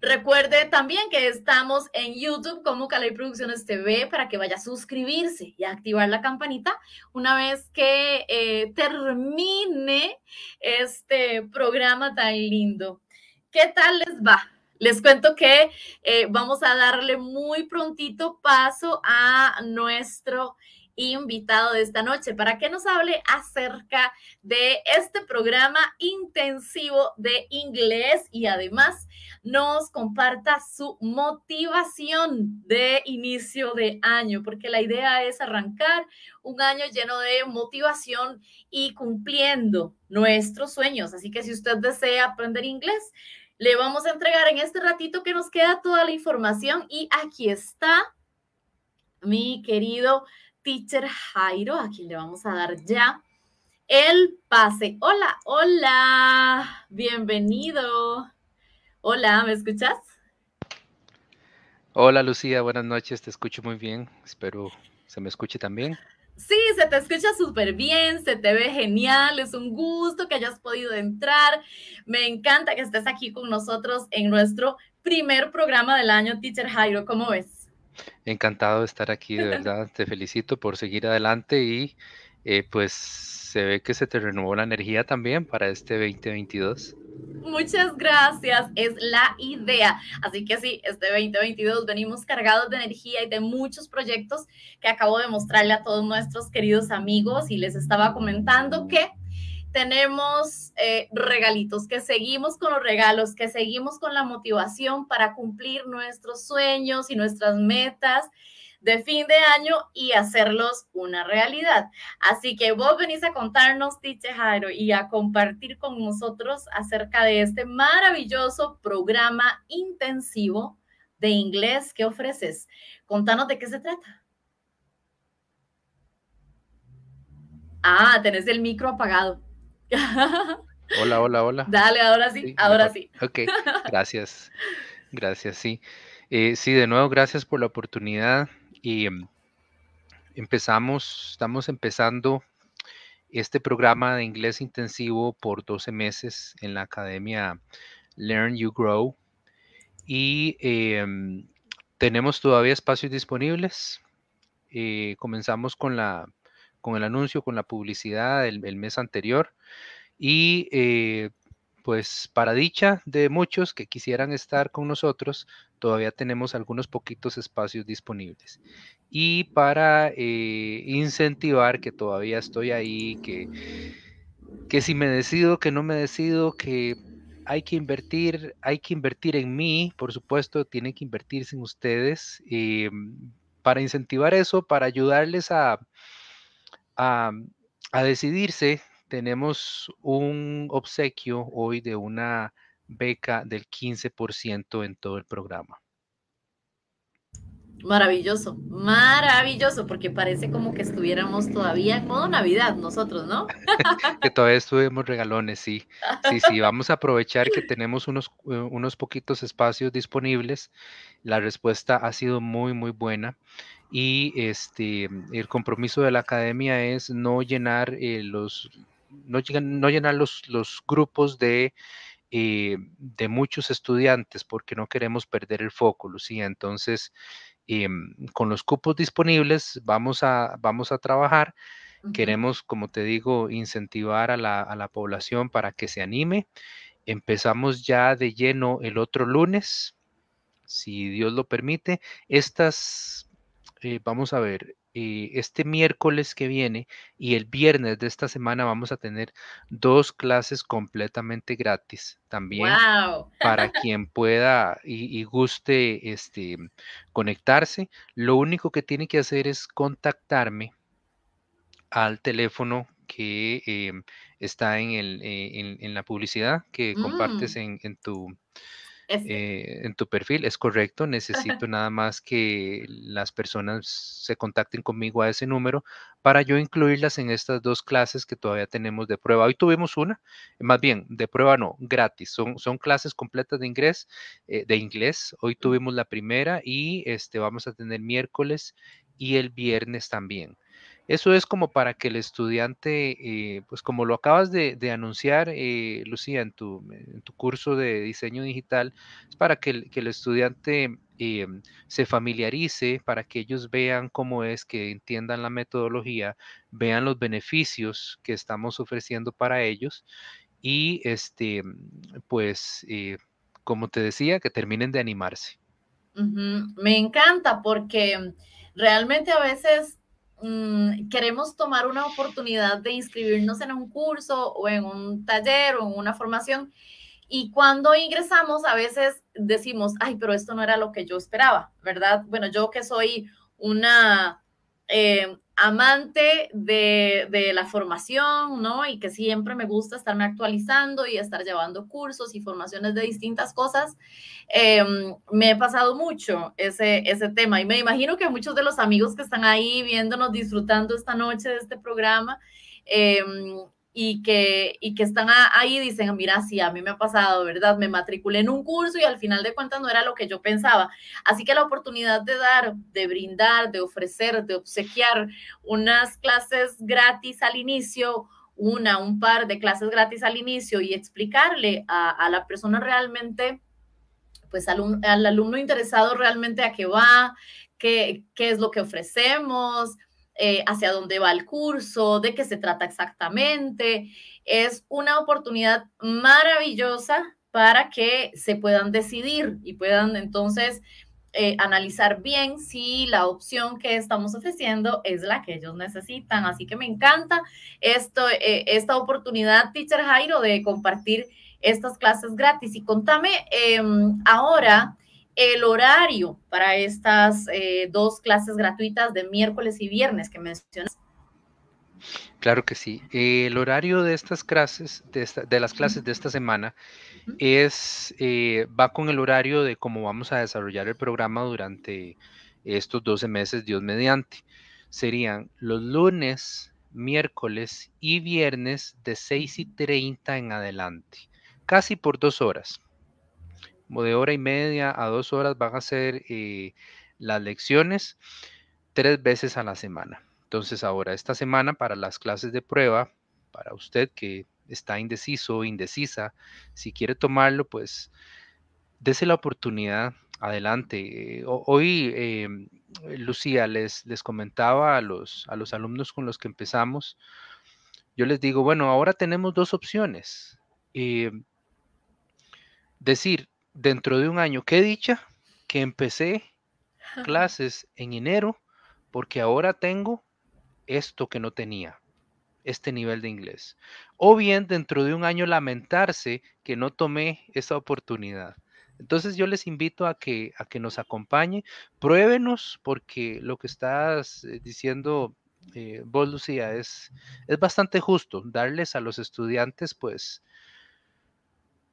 Recuerde también que estamos en YouTube como Calay Producciones TV para que vaya a suscribirse y a activar la campanita una vez que eh, termine este programa tan lindo. ¿Qué tal les va? Les cuento que eh, vamos a darle muy prontito paso a nuestro invitado de esta noche para que nos hable acerca de este programa intensivo de inglés y además nos comparta su motivación de inicio de año, porque la idea es arrancar un año lleno de motivación y cumpliendo nuestros sueños. Así que si usted desea aprender inglés, le vamos a entregar en este ratito que nos queda toda la información y aquí está mi querido Teacher Jairo, a quien le vamos a dar ya el pase. Hola, hola, bienvenido. Hola, ¿me escuchas? Hola Lucía, buenas noches, te escucho muy bien, espero se me escuche también. Sí, se te escucha súper bien, se te ve genial, es un gusto que hayas podido entrar. Me encanta que estés aquí con nosotros en nuestro primer programa del año, Teacher Jairo, ¿cómo ves? Encantado de estar aquí, de verdad. Te felicito por seguir adelante y eh, pues se ve que se te renovó la energía también para este 2022. Muchas gracias, es la idea. Así que sí, este 2022 venimos cargados de energía y de muchos proyectos que acabo de mostrarle a todos nuestros queridos amigos y les estaba comentando que tenemos eh, regalitos, que seguimos con los regalos, que seguimos con la motivación para cumplir nuestros sueños y nuestras metas de fin de año y hacerlos una realidad. Así que vos venís a contarnos, Tiche Jairo, y a compartir con nosotros acerca de este maravilloso programa intensivo de inglés que ofreces. Contanos de qué se trata. Ah, tenés el micro apagado. Hola, hola, hola. Dale, ahora sí, ahora sí. Ok, gracias. Gracias, sí. Eh, sí, de nuevo, gracias por la oportunidad. Y em, empezamos, estamos empezando este programa de inglés intensivo por 12 meses en la academia Learn You Grow. Y em, tenemos todavía espacios disponibles. Eh, comenzamos con la con el anuncio, con la publicidad del, mes anterior. Y eh, pues para dicha de muchos que quisieran estar con nosotros, todavía tenemos algunos poquitos espacios disponibles. Y para eh, incentivar que todavía estoy ahí, que, que si me decido, que no me decido, que hay que invertir, hay que invertir en mí, por supuesto, tiene que invertirse en ustedes. Eh, para incentivar eso, para ayudarles a, a, decidirse, tenemos un obsequio hoy de una beca del 15% en todo el programa. Maravilloso, maravilloso, porque parece como que estuviéramos todavía en modo Navidad nosotros, ¿no? que todavía estuvimos regalones, sí. Sí, sí, vamos a aprovechar que tenemos unos, eh, unos poquitos espacios disponibles. La respuesta ha sido muy, muy buena y este, el compromiso de la academia es no llenar eh, los no, no, llenar los, grupos de, eh, de muchos estudiantes porque no queremos perder el foco, Lucía. Entonces, eh, con los cupos disponibles vamos a, vamos a trabajar. Queremos, como te digo, incentivar a la, a la población para que se anime. Empezamos ya de lleno el otro lunes, si Dios lo permite. Estas eh, vamos a ver, eh, este miércoles que viene y el viernes de esta semana vamos a tener dos clases completamente gratis también para quien pueda y, guste este, conectarse. Lo único que tiene que hacer es contactarme al teléfono que em, está eh, en, la publicidad que compartes mm. en, en tu eh, en tu perfil. Es correcto, necesito nada más que las personas se contacten conmigo a ese número para yo incluirlas en estas dos clases que todavía tenemos de prueba. Hoy tuvimos una, más bien, de prueba no, gratis. Son, son clases completas de inglés, eh, de inglés. Hoy mm. tuvimos la primera y este, vamos a tener miércoles y el viernes también. Eso es como para que el estudiante, eh, pues como lo acabas de, anunciar, eh, Lucía, en tu, en tu, curso de diseño digital, es para que el, estudiante eh, se familiarice, para que ellos vean cómo es, que entiendan la metodología, vean los beneficios que estamos ofreciendo para ellos y, este, pues, como te decía, que terminen de animarse. Me encanta porque realmente a veces Mm, queremos tomar una oportunidad de inscribirnos en un curso o en un taller o en una formación. Y cuando ingresamos, a veces decimos, ay, pero esto no era lo que yo esperaba, ¿verdad? Bueno, yo que soy una eh, amante de, de, la formación, ¿no? Y que siempre me gusta estarme actualizando y estar llevando cursos y formaciones de distintas cosas. Em, me he pasado mucho ese, ese tema y me imagino que muchos de los amigos que están ahí viéndonos, disfrutando esta noche de este programa, em, y que, y que están ahí dicen, mira, sí, a mí me ha pasado, ¿verdad? Me matriculé en un curso y al final de cuentas no era lo que yo pensaba. Así que la oportunidad de dar, de brindar, de ofrecer, de obsequiar unas clases gratis al inicio, una, un par de clases gratis al inicio y explicarle a, la persona realmente, pues al, al alumno interesado realmente a qué va, qué, qué es lo que ofrecemos, eh, hacia dónde va el curso, de qué se trata exactamente. Es una oportunidad maravillosa para que se puedan decidir y puedan entonces eh, analizar bien si la opción que estamos ofreciendo es la que ellos necesitan. Así que me encanta esto, eh, esta oportunidad, teacher Jairo, de compartir estas clases gratis. Y contame em, ahora el horario para estas eh, dos clases gratuitas de miércoles y viernes que mencionas. Claro que sí. el horario de estas clases, de, las clases de esta semana, es eh, va con el horario de cómo vamos a desarrollar el programa durante estos 12 meses, Dios mediante. Serían los lunes, miércoles y viernes de 6 y 30 en adelante, casi por dos horas de hora y media a dos horas van a ser eh, las lecciones tres veces a la semana. Entonces ahora esta semana para las clases de prueba, para usted que está indeciso, o indecisa, si quiere tomarlo, pues dése la oportunidad, adelante. Hoy, em, Lucía, les, les comentaba a los, a los alumnos con los que empezamos, yo les digo, bueno, ahora tenemos dos opciones. Em, decir, dentro de un año, qué dicha que empecé clases en enero porque ahora tengo esto que no tenía, este nivel de inglés. O bien dentro de un año lamentarse que no tomé esa oportunidad. Entonces yo les invito a que, a que nos acompañe, pruébenos porque lo que estás eh, diciendo eh, vos, Lucía, es, es bastante justo darles a los estudiantes pues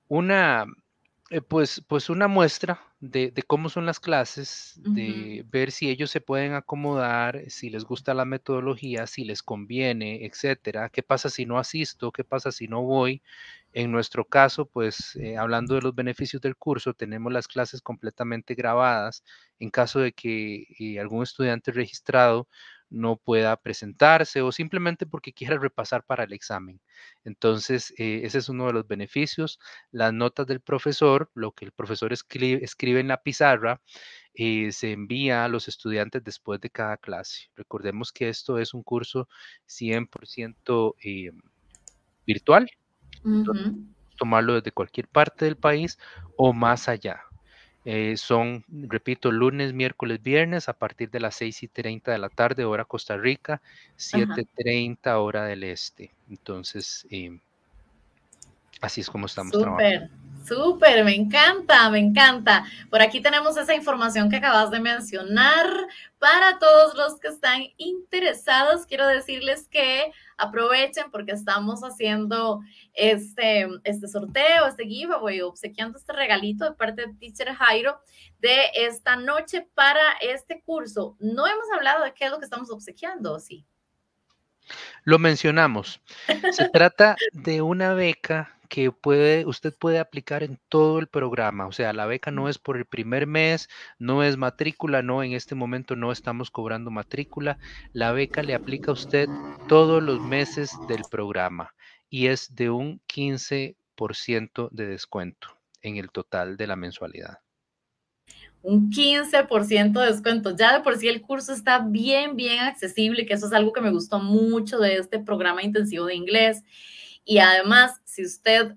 una, eh, pues, pues una muestra de, cómo son las clases, de ver si ellos se pueden acomodar, eh, si les gusta la metodología, si les conviene, etcétera. ¿Qué pasa si no asisto? ¿Qué pasa si no voy? En nuestro caso, pues eh, hablando de los beneficios del curso, tenemos las clases completamente grabadas. En caso de que algún estudiante registrado no pueda presentarse o simplemente porque quiera repasar para el examen. Entonces, eh, ese es uno de los beneficios. Las notas del profesor, lo que el profesor escribe, en la pizarra, eh, se envía a los estudiantes después de cada clase. Recordemos que esto es un curso 100% eh, virtual. tomarlo desde cualquier parte del país o más allá. Eh, son, repito, lunes, miércoles, viernes a partir de las 6 y 30 de la tarde, hora Costa Rica, 7.30 hora del este. Entonces, em, así es como estamos Super. Súper, Súper, me encanta, me encanta. Por aquí tenemos esa información que acabas de mencionar. Para todos los que están interesados, quiero decirles que aprovechen porque estamos haciendo este, este sorteo, este giveaway, obsequiando este regalito de parte de Teacher Jairo de esta noche para este curso. No hemos hablado de qué es lo que estamos obsequiando, ¿sí? Lo mencionamos. Se trata de una beca que puede, usted puede aplicar en todo el programa. O sea, la beca no mm. es por el primer mes, no es matrícula, no, en este momento no estamos cobrando matrícula. La beca le aplica a usted todos los meses del programa y es de un 15% de descuento en el total de la mensualidad un 15% de descuento. Ya de por sí el curso está bien, bien accesible, que eso es algo que me gustó mucho de este programa intensivo de inglés. Y además, si usted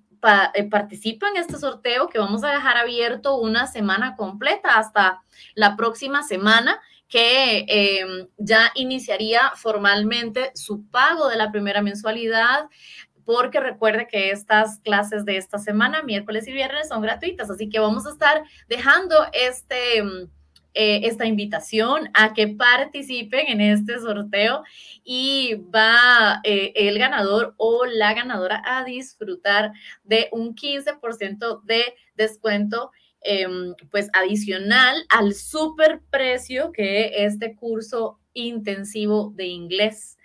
eh, participa en este sorteo que vamos a dejar abierto una semana completa hasta la próxima semana, que em, ya iniciaría formalmente su pago de la primera mensualidad, porque recuerde que estas clases de esta semana, miércoles y viernes, son gratuitas, así que vamos a estar dejando este em, eh, esta invitación a que participen en este sorteo y va eh, el ganador o la ganadora a disfrutar de un 15% de descuento. Em, pues adicional al super precio que este curso intensivo de inglés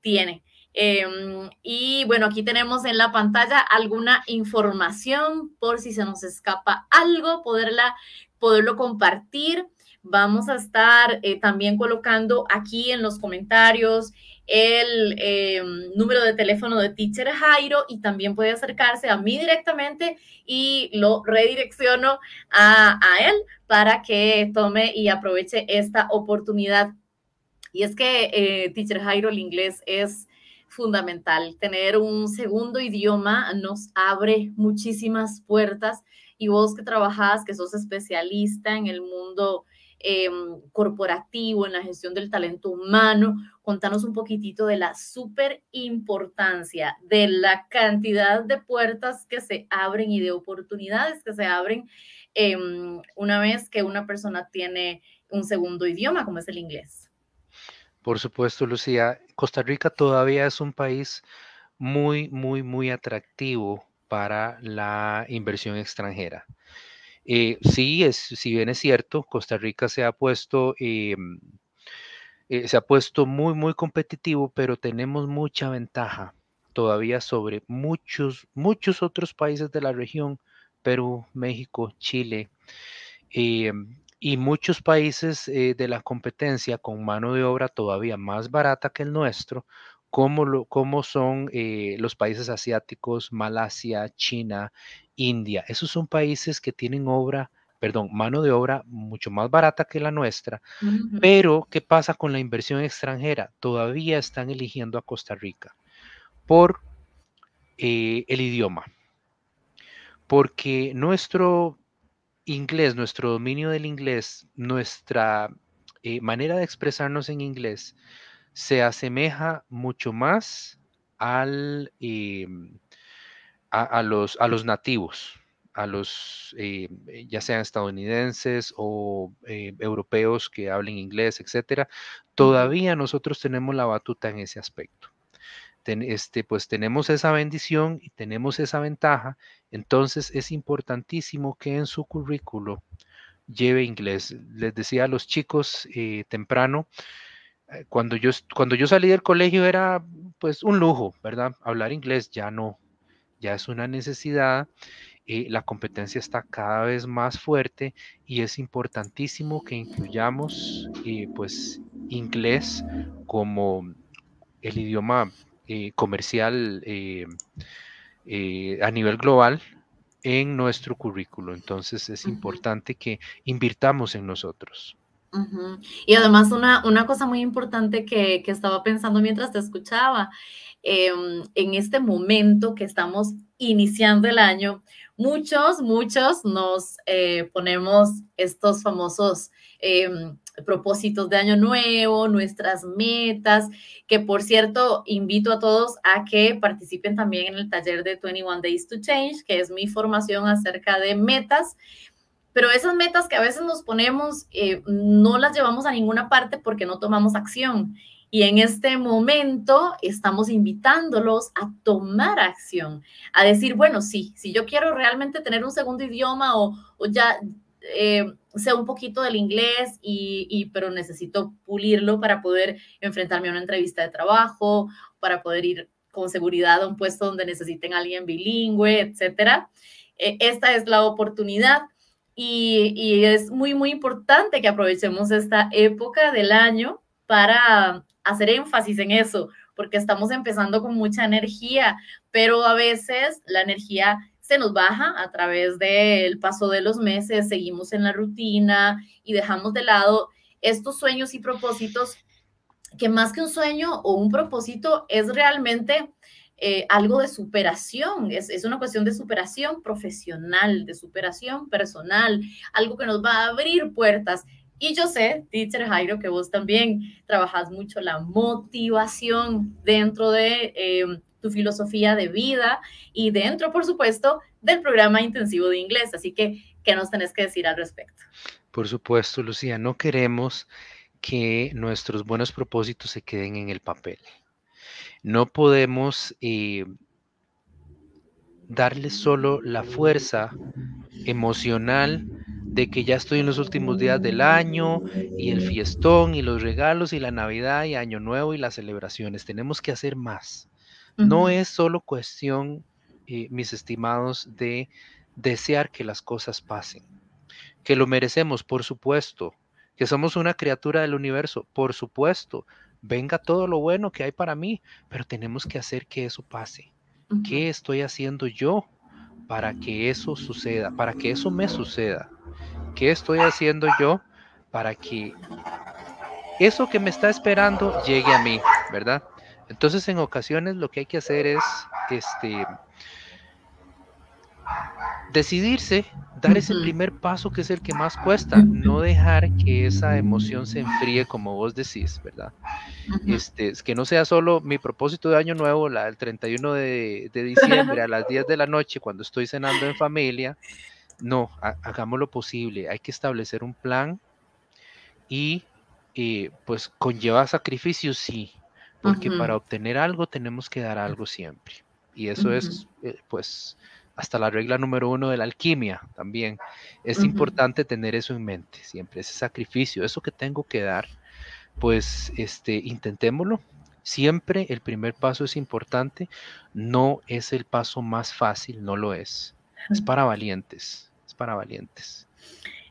tiene. Em, y bueno, aquí tenemos en la pantalla alguna información por si se nos escapa algo, poderla, poderlo compartir. Vamos a estar eh, también colocando aquí en los comentarios el eh, número de teléfono de Teacher Jairo y también puede acercarse a mí directamente y lo redirecciono a, él para que tome y aproveche esta oportunidad. Y es que, eh, Teacher Jairo, el inglés es fundamental. Tener un segundo idioma nos abre muchísimas puertas y vos que trabajás, que sos especialista en el mundo Em, corporativo, en la gestión del talento humano. Contanos un poquitito de la super importancia de la cantidad de puertas que se abren y de oportunidades que se abren em, una vez que una persona tiene un segundo idioma, como es el inglés. Por supuesto, Lucía. Costa Rica todavía es un país muy, muy, muy atractivo para la inversión extranjera. Eh, sí, es, si bien es cierto, Costa Rica se ha puesto... Eh, eh, se ha puesto muy, muy competitivo, pero tenemos mucha ventaja todavía sobre muchos, muchos otros países de la región, Perú, México, Chile, y muchos países de la competencia con mano de obra todavía más barata que el nuestro, como, lo, son los países asiáticos, Malasia, China, India. Esos son países que tienen obra, perdón, mano de obra mucho más barata que la nuestra. Pero, ¿qué pasa con la inversión extranjera? Todavía están eligiendo a Costa Rica por eh, el idioma. Porque nuestro inglés, nuestro dominio del inglés, nuestra eh, manera de expresarnos en inglés se asemeja mucho más al... Em, a, los, a los nativos, a los eh, eh, ya sean estadounidenses o eh, europeos que hablen inglés, etcétera, todavía nosotros tenemos la batuta en ese aspecto. este, pues tenemos esa bendición y tenemos esa ventaja, entonces es importantísimo que en su currículo lleve inglés. Les decía a los chicos temprano, cuando yo, cuando yo salí del colegio era pues un lujo, ¿verdad? Hablar inglés ya no, ya es una necesidad, eh, la competencia está cada vez más fuerte y es importantísimo que incluyamos eh, pues inglés como el idioma eh, comercial a nivel global en nuestro currículo. Entonces es importante que invirtamos en nosotros. Y además una, cosa muy importante que, estaba pensando mientras te escuchaba, em, en este momento que estamos iniciando el año, muchos, muchos nos eh, ponemos estos famosos em, propósitos de año nuevo, nuestras metas, que por cierto, invito a todos a que participen también en el taller de 21 Days to Change, que es mi formación acerca de metas pero esas metas que a veces nos ponemos eh, no las llevamos a ninguna parte porque no tomamos acción. Y en este momento estamos invitándolos a tomar acción, a decir, bueno, sí, si yo quiero realmente tener un segundo idioma o, ya eh, sé un poquito del inglés, y, pero necesito pulirlo para poder enfrentarme a una entrevista de trabajo, para poder ir con seguridad a un puesto donde necesiten alguien bilingüe, etcétera. Eh, esta es la oportunidad y, es muy, muy importante que aprovechemos esta época del año para hacer énfasis en eso, porque estamos empezando con mucha energía, pero a veces la energía se nos baja a través del paso de los meses, seguimos en la rutina y dejamos de lado estos sueños y propósitos que más que un sueño o un propósito es realmente eh, algo de superación, es, una cuestión de superación profesional, de superación personal, algo que nos va a abrir puertas. Y yo sé, teacher Jairo, que vos también trabajas mucho la motivación dentro de em, tu filosofía de vida y dentro, por supuesto, del programa intensivo de inglés. Así que, ¿qué nos tenés que decir al respecto? Por supuesto, Lucía, no queremos que nuestros buenos propósitos se queden en el papel. No podemos eh, darle solo la fuerza emocional de que ya estoy en los últimos días del año y el fiestón y los regalos y la Navidad y Año Nuevo y las celebraciones. Tenemos que hacer más. No es solo cuestión, eh, mis estimados, de desear que las cosas pasen. Que lo merecemos, por supuesto. Que somos una criatura del universo, por supuesto venga todo lo bueno que hay para mí, pero tenemos que hacer que eso pase. ¿Qué estoy haciendo yo para que eso suceda, para que eso me suceda? ¿Qué estoy haciendo yo para que eso que me está esperando llegue a mí, verdad? Entonces, en ocasiones lo que hay que hacer es este decidirse, dar ese primer paso que es el que más cuesta, no dejar que esa emoción se enfríe como vos decís, ¿verdad? Este, que no sea solo mi propósito de año nuevo, el 31 de, diciembre a las 10 de la noche cuando estoy cenando en familia, no, hagámoslo hagamos lo posible, hay que establecer un plan y eh, pues conlleva sacrificios, sí, porque para obtener algo tenemos que dar algo siempre. Y eso es, eh, pues, hasta la regla número uno de la alquimia también. Es importante tener eso en mente siempre, ese sacrificio, eso que tengo que dar, pues este, intentémoslo. Siempre el primer paso es importante, no es el paso más fácil, no lo es. Es para valientes, es para valientes.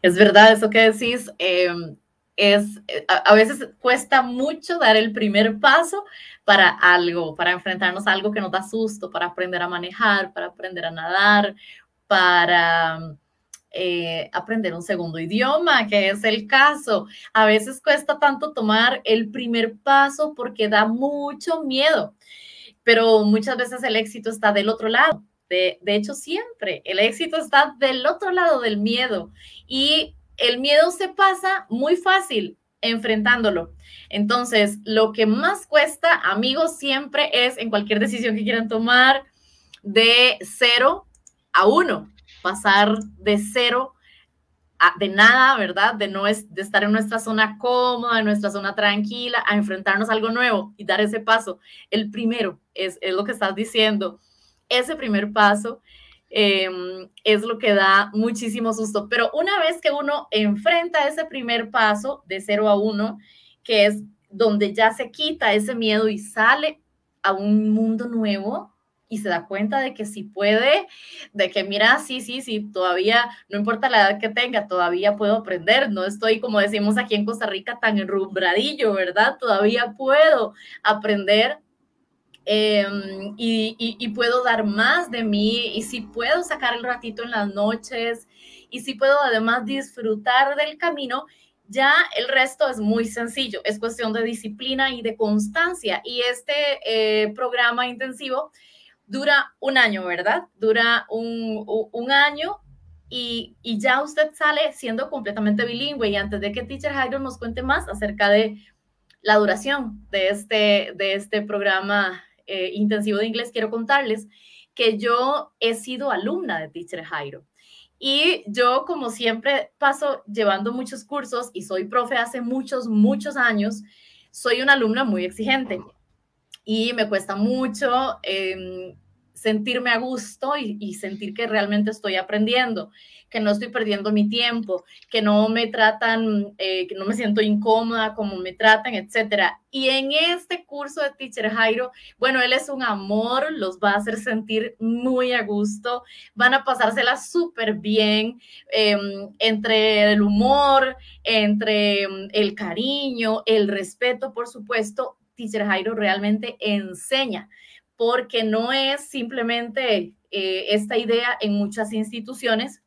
Es verdad eso que decís. Em, es, eh, a, veces cuesta mucho dar el primer paso para algo, para enfrentarnos a algo que nos da susto, para aprender a manejar, para aprender a nadar, para eh, aprender un segundo idioma, que es el caso. A veces cuesta tanto tomar el primer paso porque da mucho miedo, pero muchas veces el éxito está del otro lado. De, de hecho, siempre el éxito está del otro lado del miedo y el miedo se pasa muy fácil enfrentándolo. Entonces, lo que más cuesta, amigos, siempre es en cualquier decisión que quieran tomar de cero a uno. pasar de cero, a, de nada, ¿verdad? De no es, de estar en nuestra zona cómoda, en nuestra zona tranquila, a enfrentarnos a algo nuevo y dar ese paso. El primero es, es lo que estás diciendo. Ese primer paso Em, es lo que da muchísimo susto. Pero una vez que uno enfrenta ese primer paso de cero a uno, que es donde ya se quita ese miedo y sale a un mundo nuevo y se da cuenta de que si puede, de que mira, sí, sí, sí, todavía, no importa la edad que tenga, todavía puedo aprender, no estoy, como decimos aquí en Costa Rica, tan enrumbradillo, ¿verdad? Todavía puedo aprender Em, y, puedo dar más de mí y si puedo sacar el ratito en las noches y si puedo además disfrutar del camino, ya el resto es muy sencillo, es cuestión de disciplina y de constancia. Y este eh, programa intensivo dura un año, ¿verdad? Dura un, un año. Y, y, ya usted sale siendo completamente bilingüe. Y antes de que Teacher Jairo nos cuente más acerca de la duración de este, de este programa eh, intensivo de inglés, quiero contarles que yo he sido alumna de Teacher Jairo. Y yo, como siempre, paso llevando muchos cursos y soy profe hace muchos, muchos años. Soy una alumna muy exigente y me cuesta mucho em, sentirme a gusto y, sentir que realmente estoy aprendiendo, que no estoy perdiendo mi tiempo, que no me tratan, eh, que no me siento incómoda como me tratan, etcétera. Y en este curso de Teacher Jairo, bueno, él es un amor, los va a hacer sentir muy a gusto, van a pasársela súper bien, em, entre el humor, entre em, el cariño, el respeto, por supuesto, Teacher Jairo realmente enseña porque no es simplemente eh, esta idea en muchas instituciones,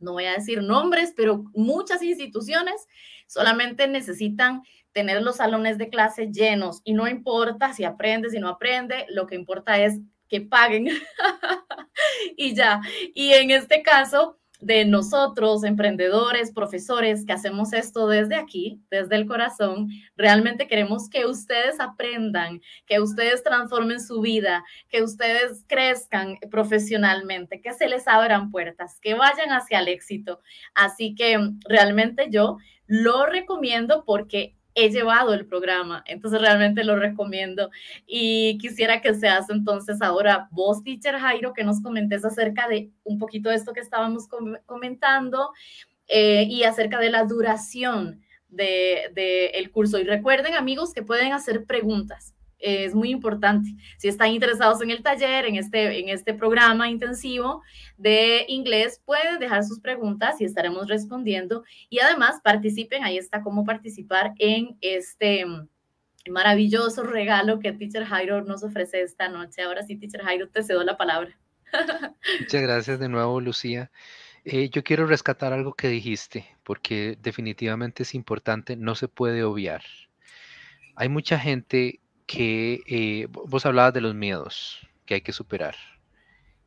no voy a decir nombres, pero muchas instituciones solamente necesitan tener los salones de clase llenos y no importa si aprende, si no aprende, lo que importa es que paguen y ya. Y en este caso, de nosotros, emprendedores, profesores, que hacemos esto desde aquí, desde el corazón. Realmente queremos que ustedes aprendan, que ustedes transformen su vida, que ustedes crezcan profesionalmente, que se les abran puertas, que vayan hacia el éxito. Así que realmente yo lo recomiendo porque he llevado el programa, entonces realmente lo recomiendo y quisiera que seas entonces ahora vos, teacher Jairo, que nos comentes acerca de un poquito de esto que estábamos comentando eh, y acerca de la duración del curso. Y recuerden amigos que pueden hacer preguntas es muy importante. Si están interesados en el taller, en este, en este programa intensivo de inglés, pueden dejar sus preguntas y estaremos respondiendo. Y además participen, ahí está cómo participar en este mm, maravilloso regalo que Teacher Jairo nos ofrece esta noche. Ahora sí, Teacher Jairo, te cedo la palabra. Muchas gracias de nuevo, Lucía. Eh, yo quiero rescatar algo que dijiste, porque definitivamente es importante, no se puede obviar. Hay mucha gente que eh, vos hablabas de los miedos que hay que superar,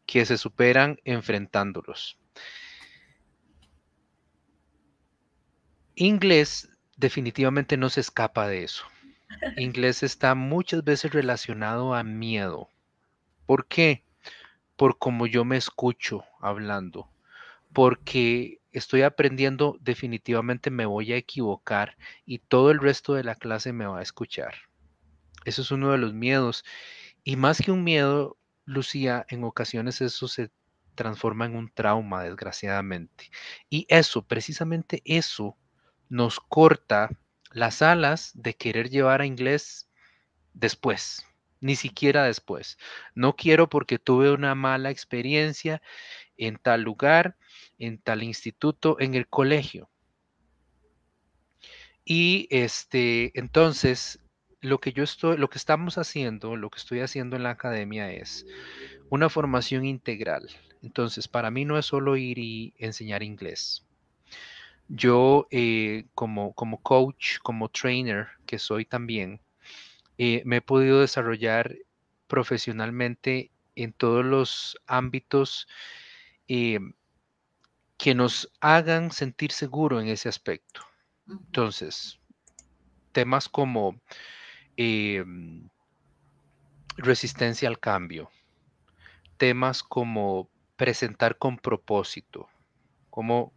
que se superan enfrentándolos. Inglés definitivamente no se escapa de eso. Inglés está muchas veces relacionado a miedo. ¿Por qué? Por cómo yo me escucho hablando, porque estoy aprendiendo, definitivamente me voy a equivocar y todo el resto de la clase me va a escuchar. Eso es uno de los miedos. Y más que un miedo, Lucía, en ocasiones eso se transforma en un trauma, desgraciadamente. Y eso, precisamente eso, nos corta las alas de querer llevar a inglés después, ni siquiera después. No quiero porque tuve una mala experiencia en tal lugar, en tal instituto, en el colegio. Y este, entonces, lo que yo estoy, lo que estamos haciendo, lo que estoy haciendo en la academia es una formación integral. Entonces, para mí no es solo ir y enseñar inglés. Yo, eh, como, como coach, como trainer, que soy también, eh, me he podido desarrollar profesionalmente en todos los ámbitos eh, que nos hagan sentir seguro en ese aspecto. Entonces, temas como eh, mm, resistencia al cambio, temas como presentar con propósito, como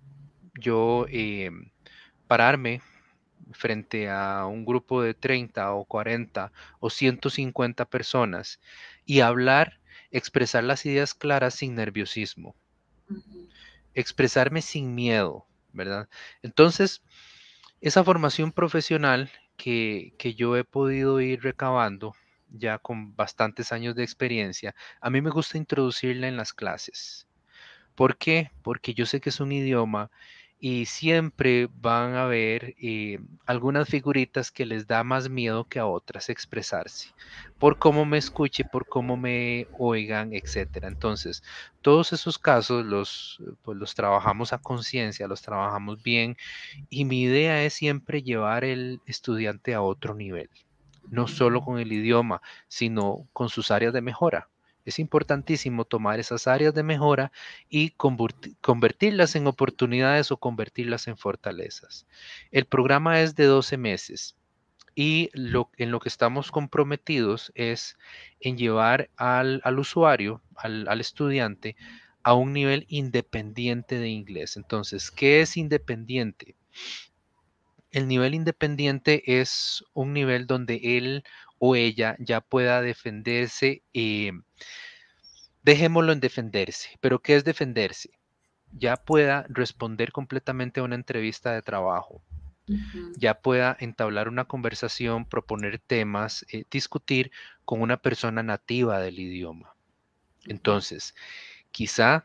yo eh, pararme frente a un grupo de 30 o 40 o 150 personas y hablar, expresar las ideas claras sin nerviosismo, expresarme sin miedo, ¿verdad? Entonces, esa formación profesional que, yo he podido ir recabando ya con bastantes años de experiencia, a mí me gusta introducirla en las clases. ¿Por qué? Porque yo sé que es un idioma y siempre van a haber eh, algunas figuritas que les da más miedo que a otras expresarse, por cómo me escuche, por cómo me oigan, etc. Entonces, todos esos casos los, pues, los trabajamos a conciencia, los trabajamos bien y mi idea es siempre llevar el estudiante a otro nivel, no solo con el idioma, sino con sus áreas de mejora. Es importantísimo tomar esas áreas de mejora y convertirlas en oportunidades o convertirlas en fortalezas. El programa es de 12 meses y en lo que estamos comprometidos es en llevar al, usuario, al, al estudiante, a un nivel independiente de inglés. Entonces, ¿qué es independiente? El nivel independiente es un nivel donde él o ella ya pueda defenderse. y eh, dejémoslo en defenderse, pero ¿qué es defenderse? Ya pueda responder completamente a una entrevista de trabajo, ya pueda entablar una conversación, proponer temas, eh, discutir con una persona nativa del idioma. Entonces, quizá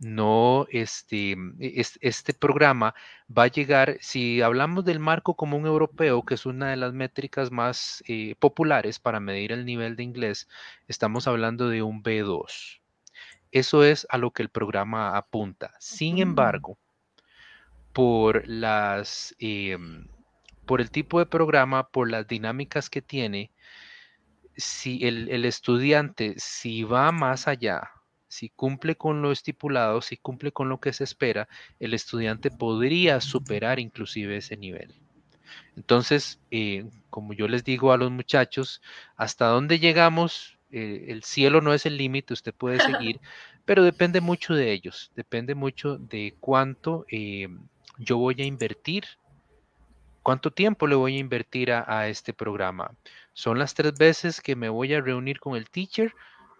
no, este, este, programa va a llegar, si hablamos del marco común europeo, que es una de las métricas más eh, populares para medir el nivel de inglés, estamos hablando de un B2. Eso es a lo que el programa apunta. Sin embargo, por las... Eh, por el tipo de programa, por las dinámicas que tiene, si el, el estudiante, si va más allá, si cumple con lo estipulado, si cumple con lo que se espera, el estudiante podría superar inclusive ese nivel. Entonces, eh, como yo les digo a los muchachos, hasta dónde llegamos, eh, el cielo no es el límite, usted puede seguir, pero depende mucho de ellos, depende mucho de cuánto eh, yo voy a invertir, cuánto tiempo le voy a invertir a, a este programa. Son las tres veces que me voy a reunir con el teacher,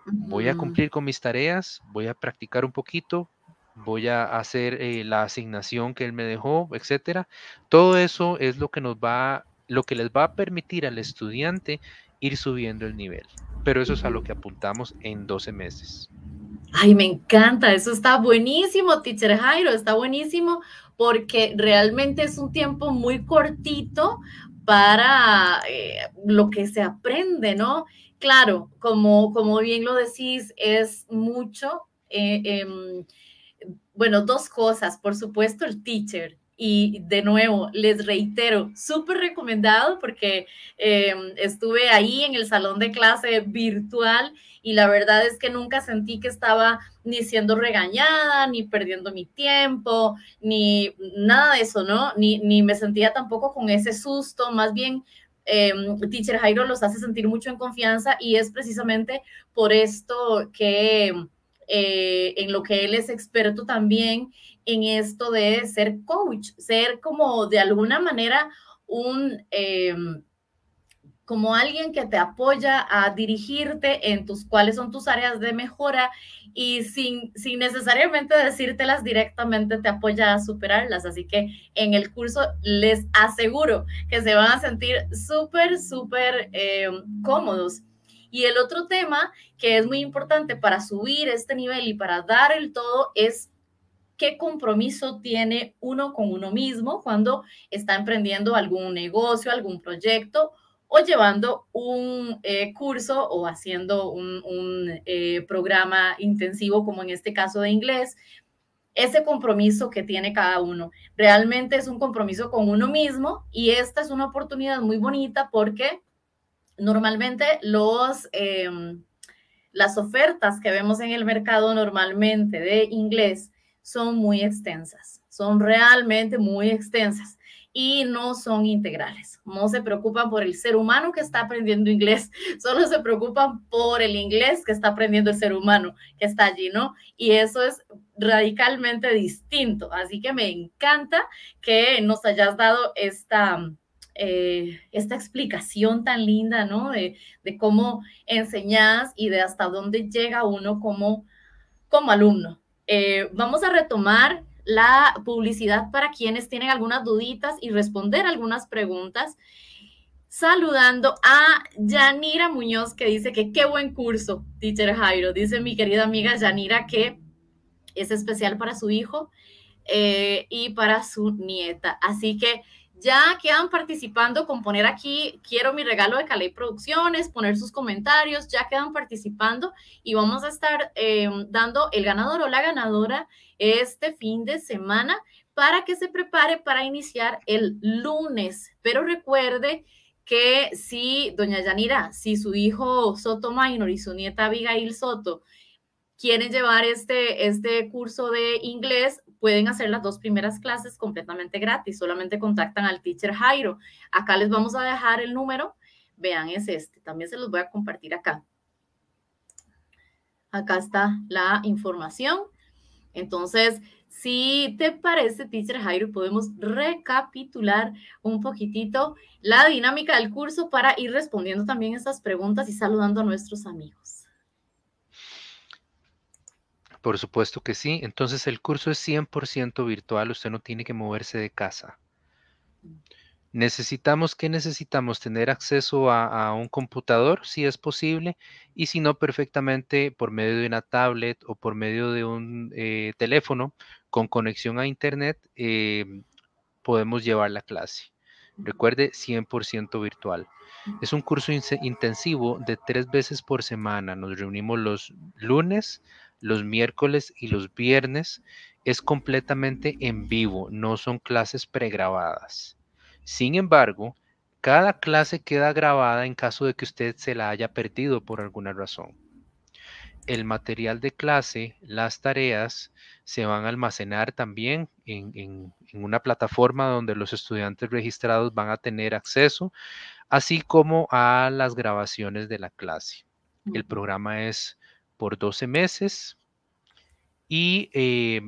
voy a cumplir con mis tareas, voy a practicar un poquito, voy a hacer eh, la asignación que él me dejó, etcétera. Todo eso es lo que nos va, lo que les va a permitir al estudiante ir subiendo el nivel. Pero eso es a lo que apuntamos en 12 meses. Ay, me encanta, eso está buenísimo, teacher Jairo, está buenísimo porque realmente es un tiempo muy cortito para eh, lo que se aprende, ¿no? claro, como, como bien lo decís, es mucho. Eh, em, bueno, dos cosas. Por supuesto, el teacher. Y de nuevo, les reitero, súper recomendado porque em, estuve ahí en el salón de clase virtual y la verdad es que nunca sentí que estaba ni siendo regañada, ni perdiendo mi tiempo, ni nada de eso, ¿no? ni me sentía tampoco con ese susto, más bien Em, teacher Jairo los hace sentir mucho en confianza y es precisamente por esto que eh, en lo que él es experto también en esto de ser coach, ser como de alguna manera un... Em, como alguien que te apoya a dirigirte en tus cuáles son tus áreas de mejora y sin, sin necesariamente decírtelas directamente te apoya a superarlas. Así que en el curso les aseguro que se van a sentir súper, súper eh, cómodos. Y el otro tema que es muy importante para subir este nivel y para dar el todo es qué compromiso tiene uno con uno mismo cuando está emprendiendo algún negocio, algún proyecto o llevando un eh, curso o haciendo un, eh, programa intensivo como en este caso de inglés, ese compromiso que tiene cada uno. Realmente es un compromiso con uno mismo y esta es una oportunidad muy bonita porque normalmente los, em, las ofertas que vemos en el mercado normalmente de inglés son muy extensas, son realmente muy extensas y no son integrales. No se preocupan por el ser humano que está aprendiendo inglés, solo se preocupan por el inglés que está aprendiendo el ser humano que está allí, ¿no? Y eso es radicalmente distinto. Así que me encanta que nos hayas dado esta, eh, esta explicación tan linda, ¿no? De, cómo enseñas y de hasta dónde llega uno como, como alumno. Eh, vamos a retomar la publicidad para quienes tienen algunas duditas y responder algunas preguntas. Saludando a Yanira Muñoz que dice que qué buen curso, teacher Jairo. Dice mi querida amiga Yanira que es especial para su hijo eh, y para su nieta. Así que ya quedan participando con poner aquí, quiero mi regalo de Caley Producciones, poner sus comentarios, ya quedan participando y vamos a estar em, dando el ganador o la ganadora este fin de semana para que se prepare para iniciar el lunes. Pero recuerde que si, doña Yanira, si su hijo Soto Minor y su nieta Abigail Soto quieren llevar este, este curso de inglés, pueden hacer las dos primeras clases completamente gratis, solamente contactan al teacher Jairo. Acá les vamos a dejar el número, vean, es este, también se los voy a compartir acá. Acá está la información. Entonces, si te parece, teacher Jairo, podemos recapitular un poquitito la dinámica del curso para ir respondiendo también estas preguntas y saludando a nuestros amigos. Por supuesto que sí. Entonces el curso es 100% virtual, usted no tiene que moverse de casa. Mm. Necesitamos, que necesitamos? Tener acceso a, un computador, si es posible, y si no, perfectamente por medio de una tablet o por medio de un eh, teléfono con conexión a Internet, em, podemos llevar la clase. Recuerde, 100% virtual. Mm. Es un curso intensivo de tres veces por semana. Nos reunimos los lunes los miércoles y los viernes es completamente en vivo, no son clases pregrabadas. Sin embargo, cada clase queda grabada en caso de que usted se la haya perdido por alguna razón. El material de clase, las tareas, se van a almacenar también en, una plataforma donde los estudiantes registrados van a tener acceso, así como a las grabaciones de la clase. El programa es por 12 meses. Y eh,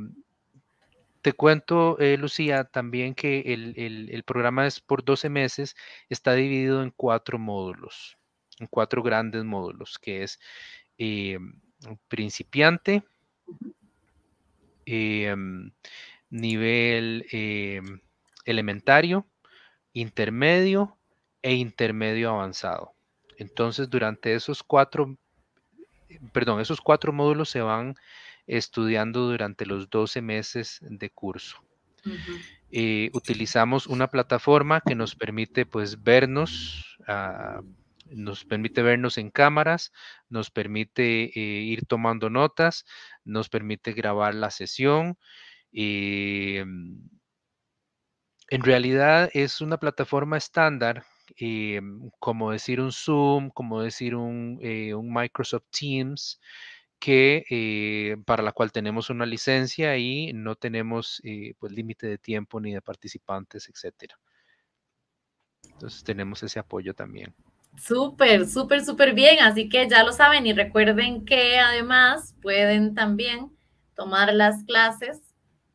te cuento, eh, Lucía, también que el, programa es por 12 meses, está dividido en cuatro módulos, en cuatro grandes módulos, que es eh, principiante, nivel elementario, intermedio e intermedio avanzado. Entonces, durante esos cuatro perdón, esos cuatro módulos se van estudiando durante los 12 meses de curso. Eh, utilizamos una plataforma que nos permite pues vernos, ah, nos permite vernos en cámaras, nos permite eh, ir tomando notas, nos permite grabar la sesión. Em, en realidad es una plataforma estándar eh, como decir un Zoom, como decir un, eh, un Microsoft Teams, que eh, para la cual tenemos una licencia y no tenemos pues límite de tiempo ni de participantes, etcétera. Entonces tenemos ese apoyo también. Súper, súper, súper bien. Así que ya lo saben y recuerden que además pueden también tomar las clases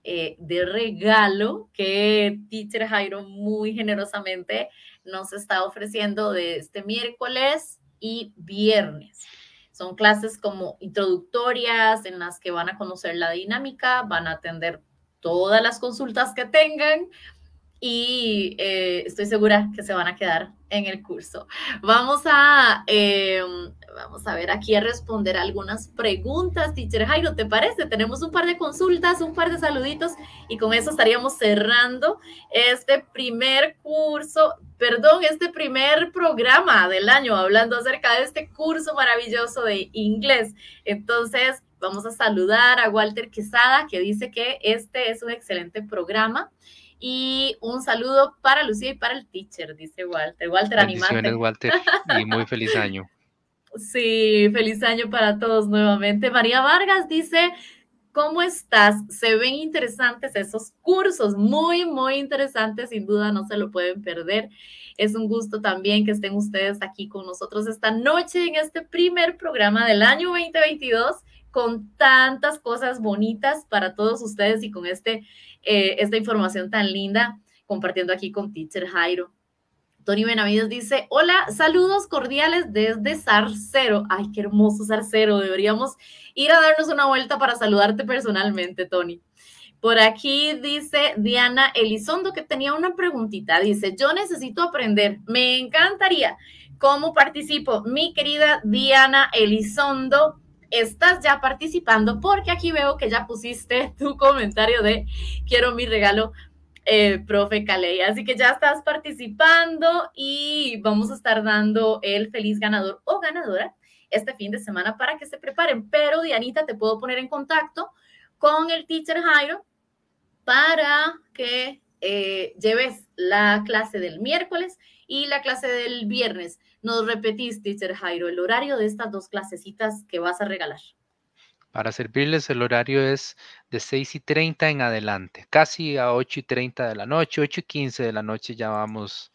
de regalo que Teacher Jairo muy generosamente nos está ofreciendo de este miércoles y viernes. Son clases como introductorias en las que van a conocer la dinámica, van a atender todas las consultas que tengan, y eh, estoy segura que se van a quedar en el curso. Vamos a, eh, vamos a ver aquí a responder algunas preguntas, teacher Jairo, ¿te parece? Tenemos un par de consultas, un par de saluditos y con eso estaríamos cerrando este primer curso, perdón, este primer programa del año hablando acerca de este curso maravilloso de inglés. Entonces, vamos a saludar a Walter Quesada que dice que este es un excelente programa. Y un saludo para Lucía y para el teacher, dice Walter. Walter, animate. Walter, y muy feliz año. sí, feliz año para todos nuevamente. María Vargas dice, ¿cómo estás? Se ven interesantes esos cursos, muy, muy interesantes, sin duda no se lo pueden perder. Es un gusto también que estén ustedes aquí con nosotros esta noche en este primer programa del año 2022 con tantas cosas bonitas para todos ustedes y con este eh, esta información tan linda compartiendo aquí con Teacher Jairo. Tony Benavides dice, hola, saludos cordiales desde Sarcero. Ay, qué hermoso Sarcero. Deberíamos ir a darnos una vuelta para saludarte personalmente, Tony. Por aquí dice Diana Elizondo que tenía una preguntita. Dice, yo necesito aprender. Me encantaría. ¿Cómo participo? Mi querida Diana Elizondo, estás ya participando porque aquí veo que ya pusiste tu comentario de quiero mi regalo, eh, profe Caley. Así que ya estás participando y vamos a estar dando el feliz ganador o ganadora este fin de semana para que se preparen. Pero Dianita, te puedo poner en contacto con el teacher Jairo para que eh, lleves la clase del miércoles y la clase del viernes. Nos repetiste, teacher Jairo, el horario de estas dos clasecitas que vas a regalar. Para servirles, el horario es de 6 y 30 en adelante, casi a 8 y 30 de la noche, 8 y 15 de la noche ya vamos,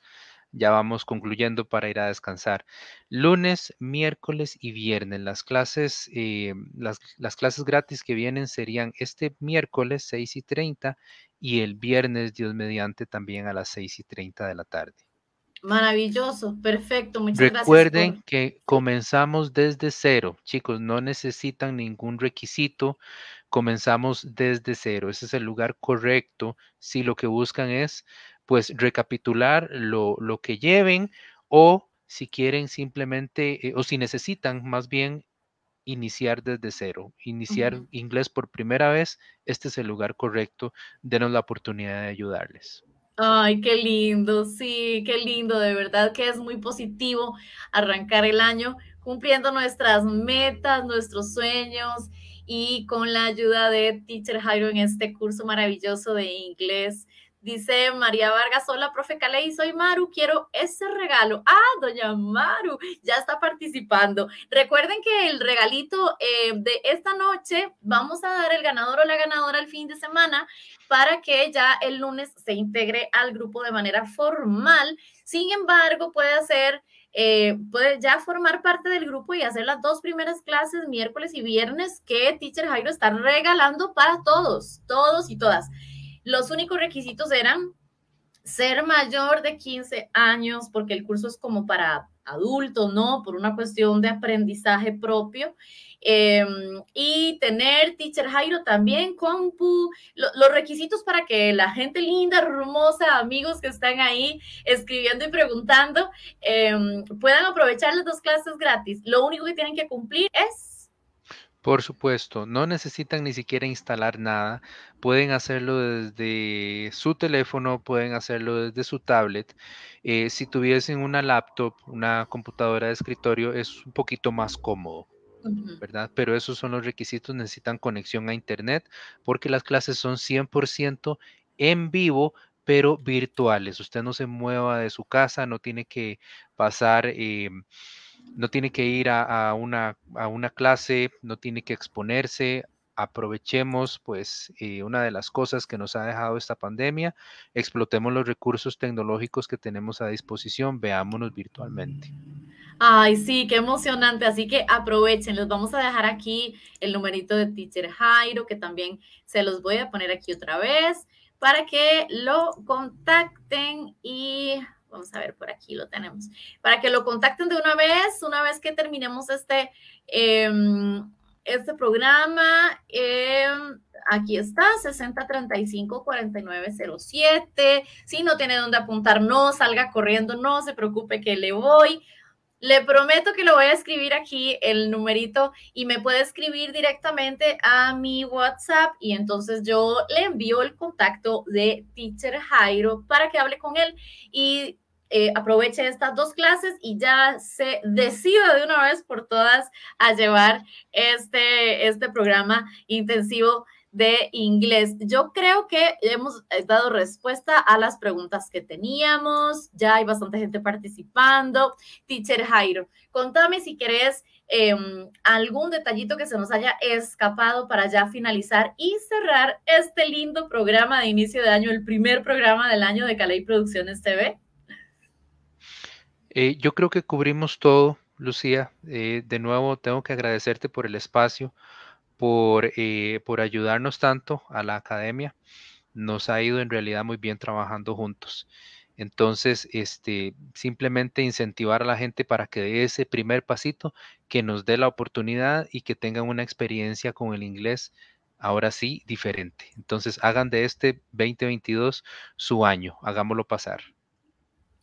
ya vamos concluyendo para ir a descansar. Lunes, miércoles y viernes. Las clases, eh, las, las, clases gratis que vienen serían este miércoles 6 y 30 y el viernes, Dios mediante, también a las 6 y 30 de la tarde. Maravilloso, perfecto, muchas Recuerden gracias. Recuerden que comenzamos desde cero, chicos, no necesitan ningún requisito, comenzamos desde cero, ese es el lugar correcto si lo que buscan es pues recapitular lo, que lleven o si quieren simplemente eh, o si necesitan más bien iniciar desde cero, iniciar inglés por primera vez, este es el lugar correcto, denos la oportunidad de ayudarles. Ay, qué lindo, sí, qué lindo, de verdad que es muy positivo arrancar el año cumpliendo nuestras metas, nuestros sueños y con la ayuda de Teacher Jairo en este curso maravilloso de inglés Dice María Vargas, hola, profe Caley, soy Maru, quiero ese regalo. Ah, doña Maru, ya está participando. Recuerden que el regalito eh, de esta noche vamos a dar el ganador o la ganadora el fin de semana para que ya el lunes se integre al grupo de manera formal. Sin embargo, puede hacer... Eh, puede ya formar parte del grupo y hacer las dos primeras clases miércoles y viernes que Teacher Jairo está regalando para todos, todos y todas. Los únicos requisitos eran ser mayor de 15 años, porque el curso es como para adultos, ¿no? Por una cuestión de aprendizaje propio. Em, y tener Teacher Jairo también, compu, los requisitos para que la gente linda, rumosa, amigos que están ahí escribiendo y preguntando, em, puedan aprovechar las dos clases gratis. Lo único que tienen que cumplir es por supuesto, no necesitan ni siquiera instalar nada, pueden hacerlo desde su teléfono, pueden hacerlo desde su tablet. Eh, si tuviesen una laptop, una computadora de escritorio, es un poquito más cómodo. ¿verdad? Pero esos son los requisitos, necesitan conexión a Internet porque las clases son 100% en vivo, pero virtuales. Usted no se mueva de su casa, no tiene que pasar em, no tiene que ir a, una, a una clase, no tiene que exponerse, aprovechemos pues eh, una de las cosas que nos ha dejado esta pandemia, explotemos los recursos tecnológicos que tenemos a disposición, veámonos virtualmente. Ay, sí, qué emocionante. Así que aprovechen. Les vamos a dejar aquí el numerito de Teacher Jairo, que también se los voy a poner aquí otra vez, para que lo contacten y Vamos a ver, por aquí lo tenemos. Para que lo contacten de una vez, una vez que terminemos este, em, este programa. Em, aquí está, 60354907, Si no tiene dónde apuntar, no salga corriendo, no se preocupe que le voy. Le prometo que lo voy a escribir aquí el numerito y me puede escribir directamente a mi WhatsApp y entonces yo le envío el contacto de Teacher Jairo para que hable con él y eh, aproveche estas dos clases y ya se decida de una vez por todas a llevar este, este programa intensivo de inglés. Yo creo que hemos eh, dado respuesta a las preguntas que teníamos, ya hay bastante gente participando. Teacher Jairo, contame si querés em, algún detallito que se nos haya escapado para ya finalizar y cerrar este lindo programa de inicio de año, el primer programa del año de Calais Producciones TV. Eh, yo creo que cubrimos todo, Lucía. Eh, de nuevo, tengo que agradecerte por el espacio, eh, por, ayudarnos tanto a la academia. Nos ha ido en realidad muy bien trabajando juntos. Entonces, este, simplemente incentivar a la gente para que dé ese primer pasito, que nos dé la oportunidad y que tengan una experiencia con el inglés ahora sí diferente. Entonces, hagan de este 2022 su año, hagámoslo pasar.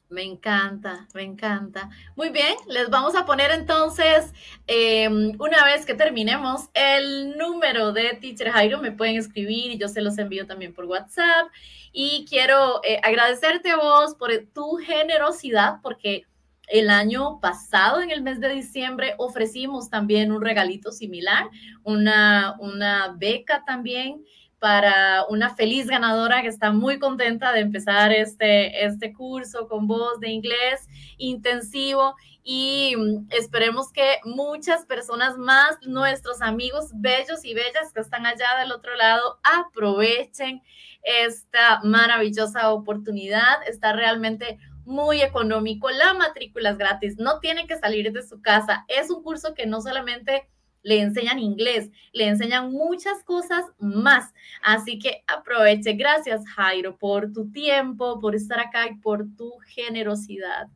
Me encanta, me encanta. Muy bien, les vamos a poner entonces, em, una vez que terminemos, el número de Teacher Jairo. Me pueden escribir y yo se los envío también por WhatsApp. Y quiero eh, agradecerte a vos por tu generosidad, porque el año pasado, en el mes de diciembre, ofrecimos también un regalito similar, una, una beca también para una feliz ganadora que está muy contenta de empezar este, este curso con voz de inglés intensivo y mm, esperemos que muchas personas más, nuestros amigos bellos y bellas que están allá del otro lado, aprovechen esta maravillosa oportunidad. Está realmente muy económico, la matrícula es gratis, no tiene que salir de su casa, es un curso que no solamente le enseñan inglés, le enseñan muchas cosas más. Así que aproveche. Gracias, Jairo, por tu tiempo, por estar acá y por tu generosidad.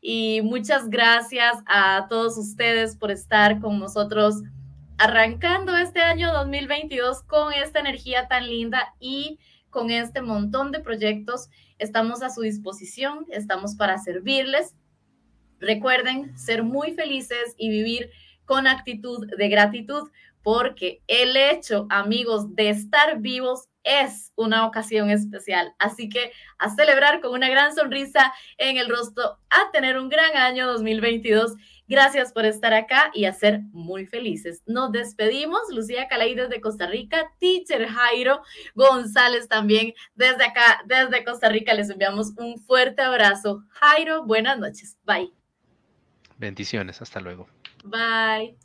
Y muchas gracias a todos ustedes por estar con nosotros arrancando este año 2022 con esta energía tan linda y con este montón de proyectos. Estamos a su disposición, estamos para servirles. Recuerden ser muy felices y vivir con actitud de gratitud, porque el hecho, amigos, de estar vivos es una ocasión especial. Así que a celebrar con una gran sonrisa en el rostro, a tener un gran año 2022. Gracias por estar acá y a ser muy felices. Nos despedimos. Lucía Calaí desde Costa Rica, Teacher Jairo González también desde acá, desde Costa Rica. Les enviamos un fuerte abrazo. Jairo, buenas noches. Bye. Bendiciones. Hasta luego. Bye.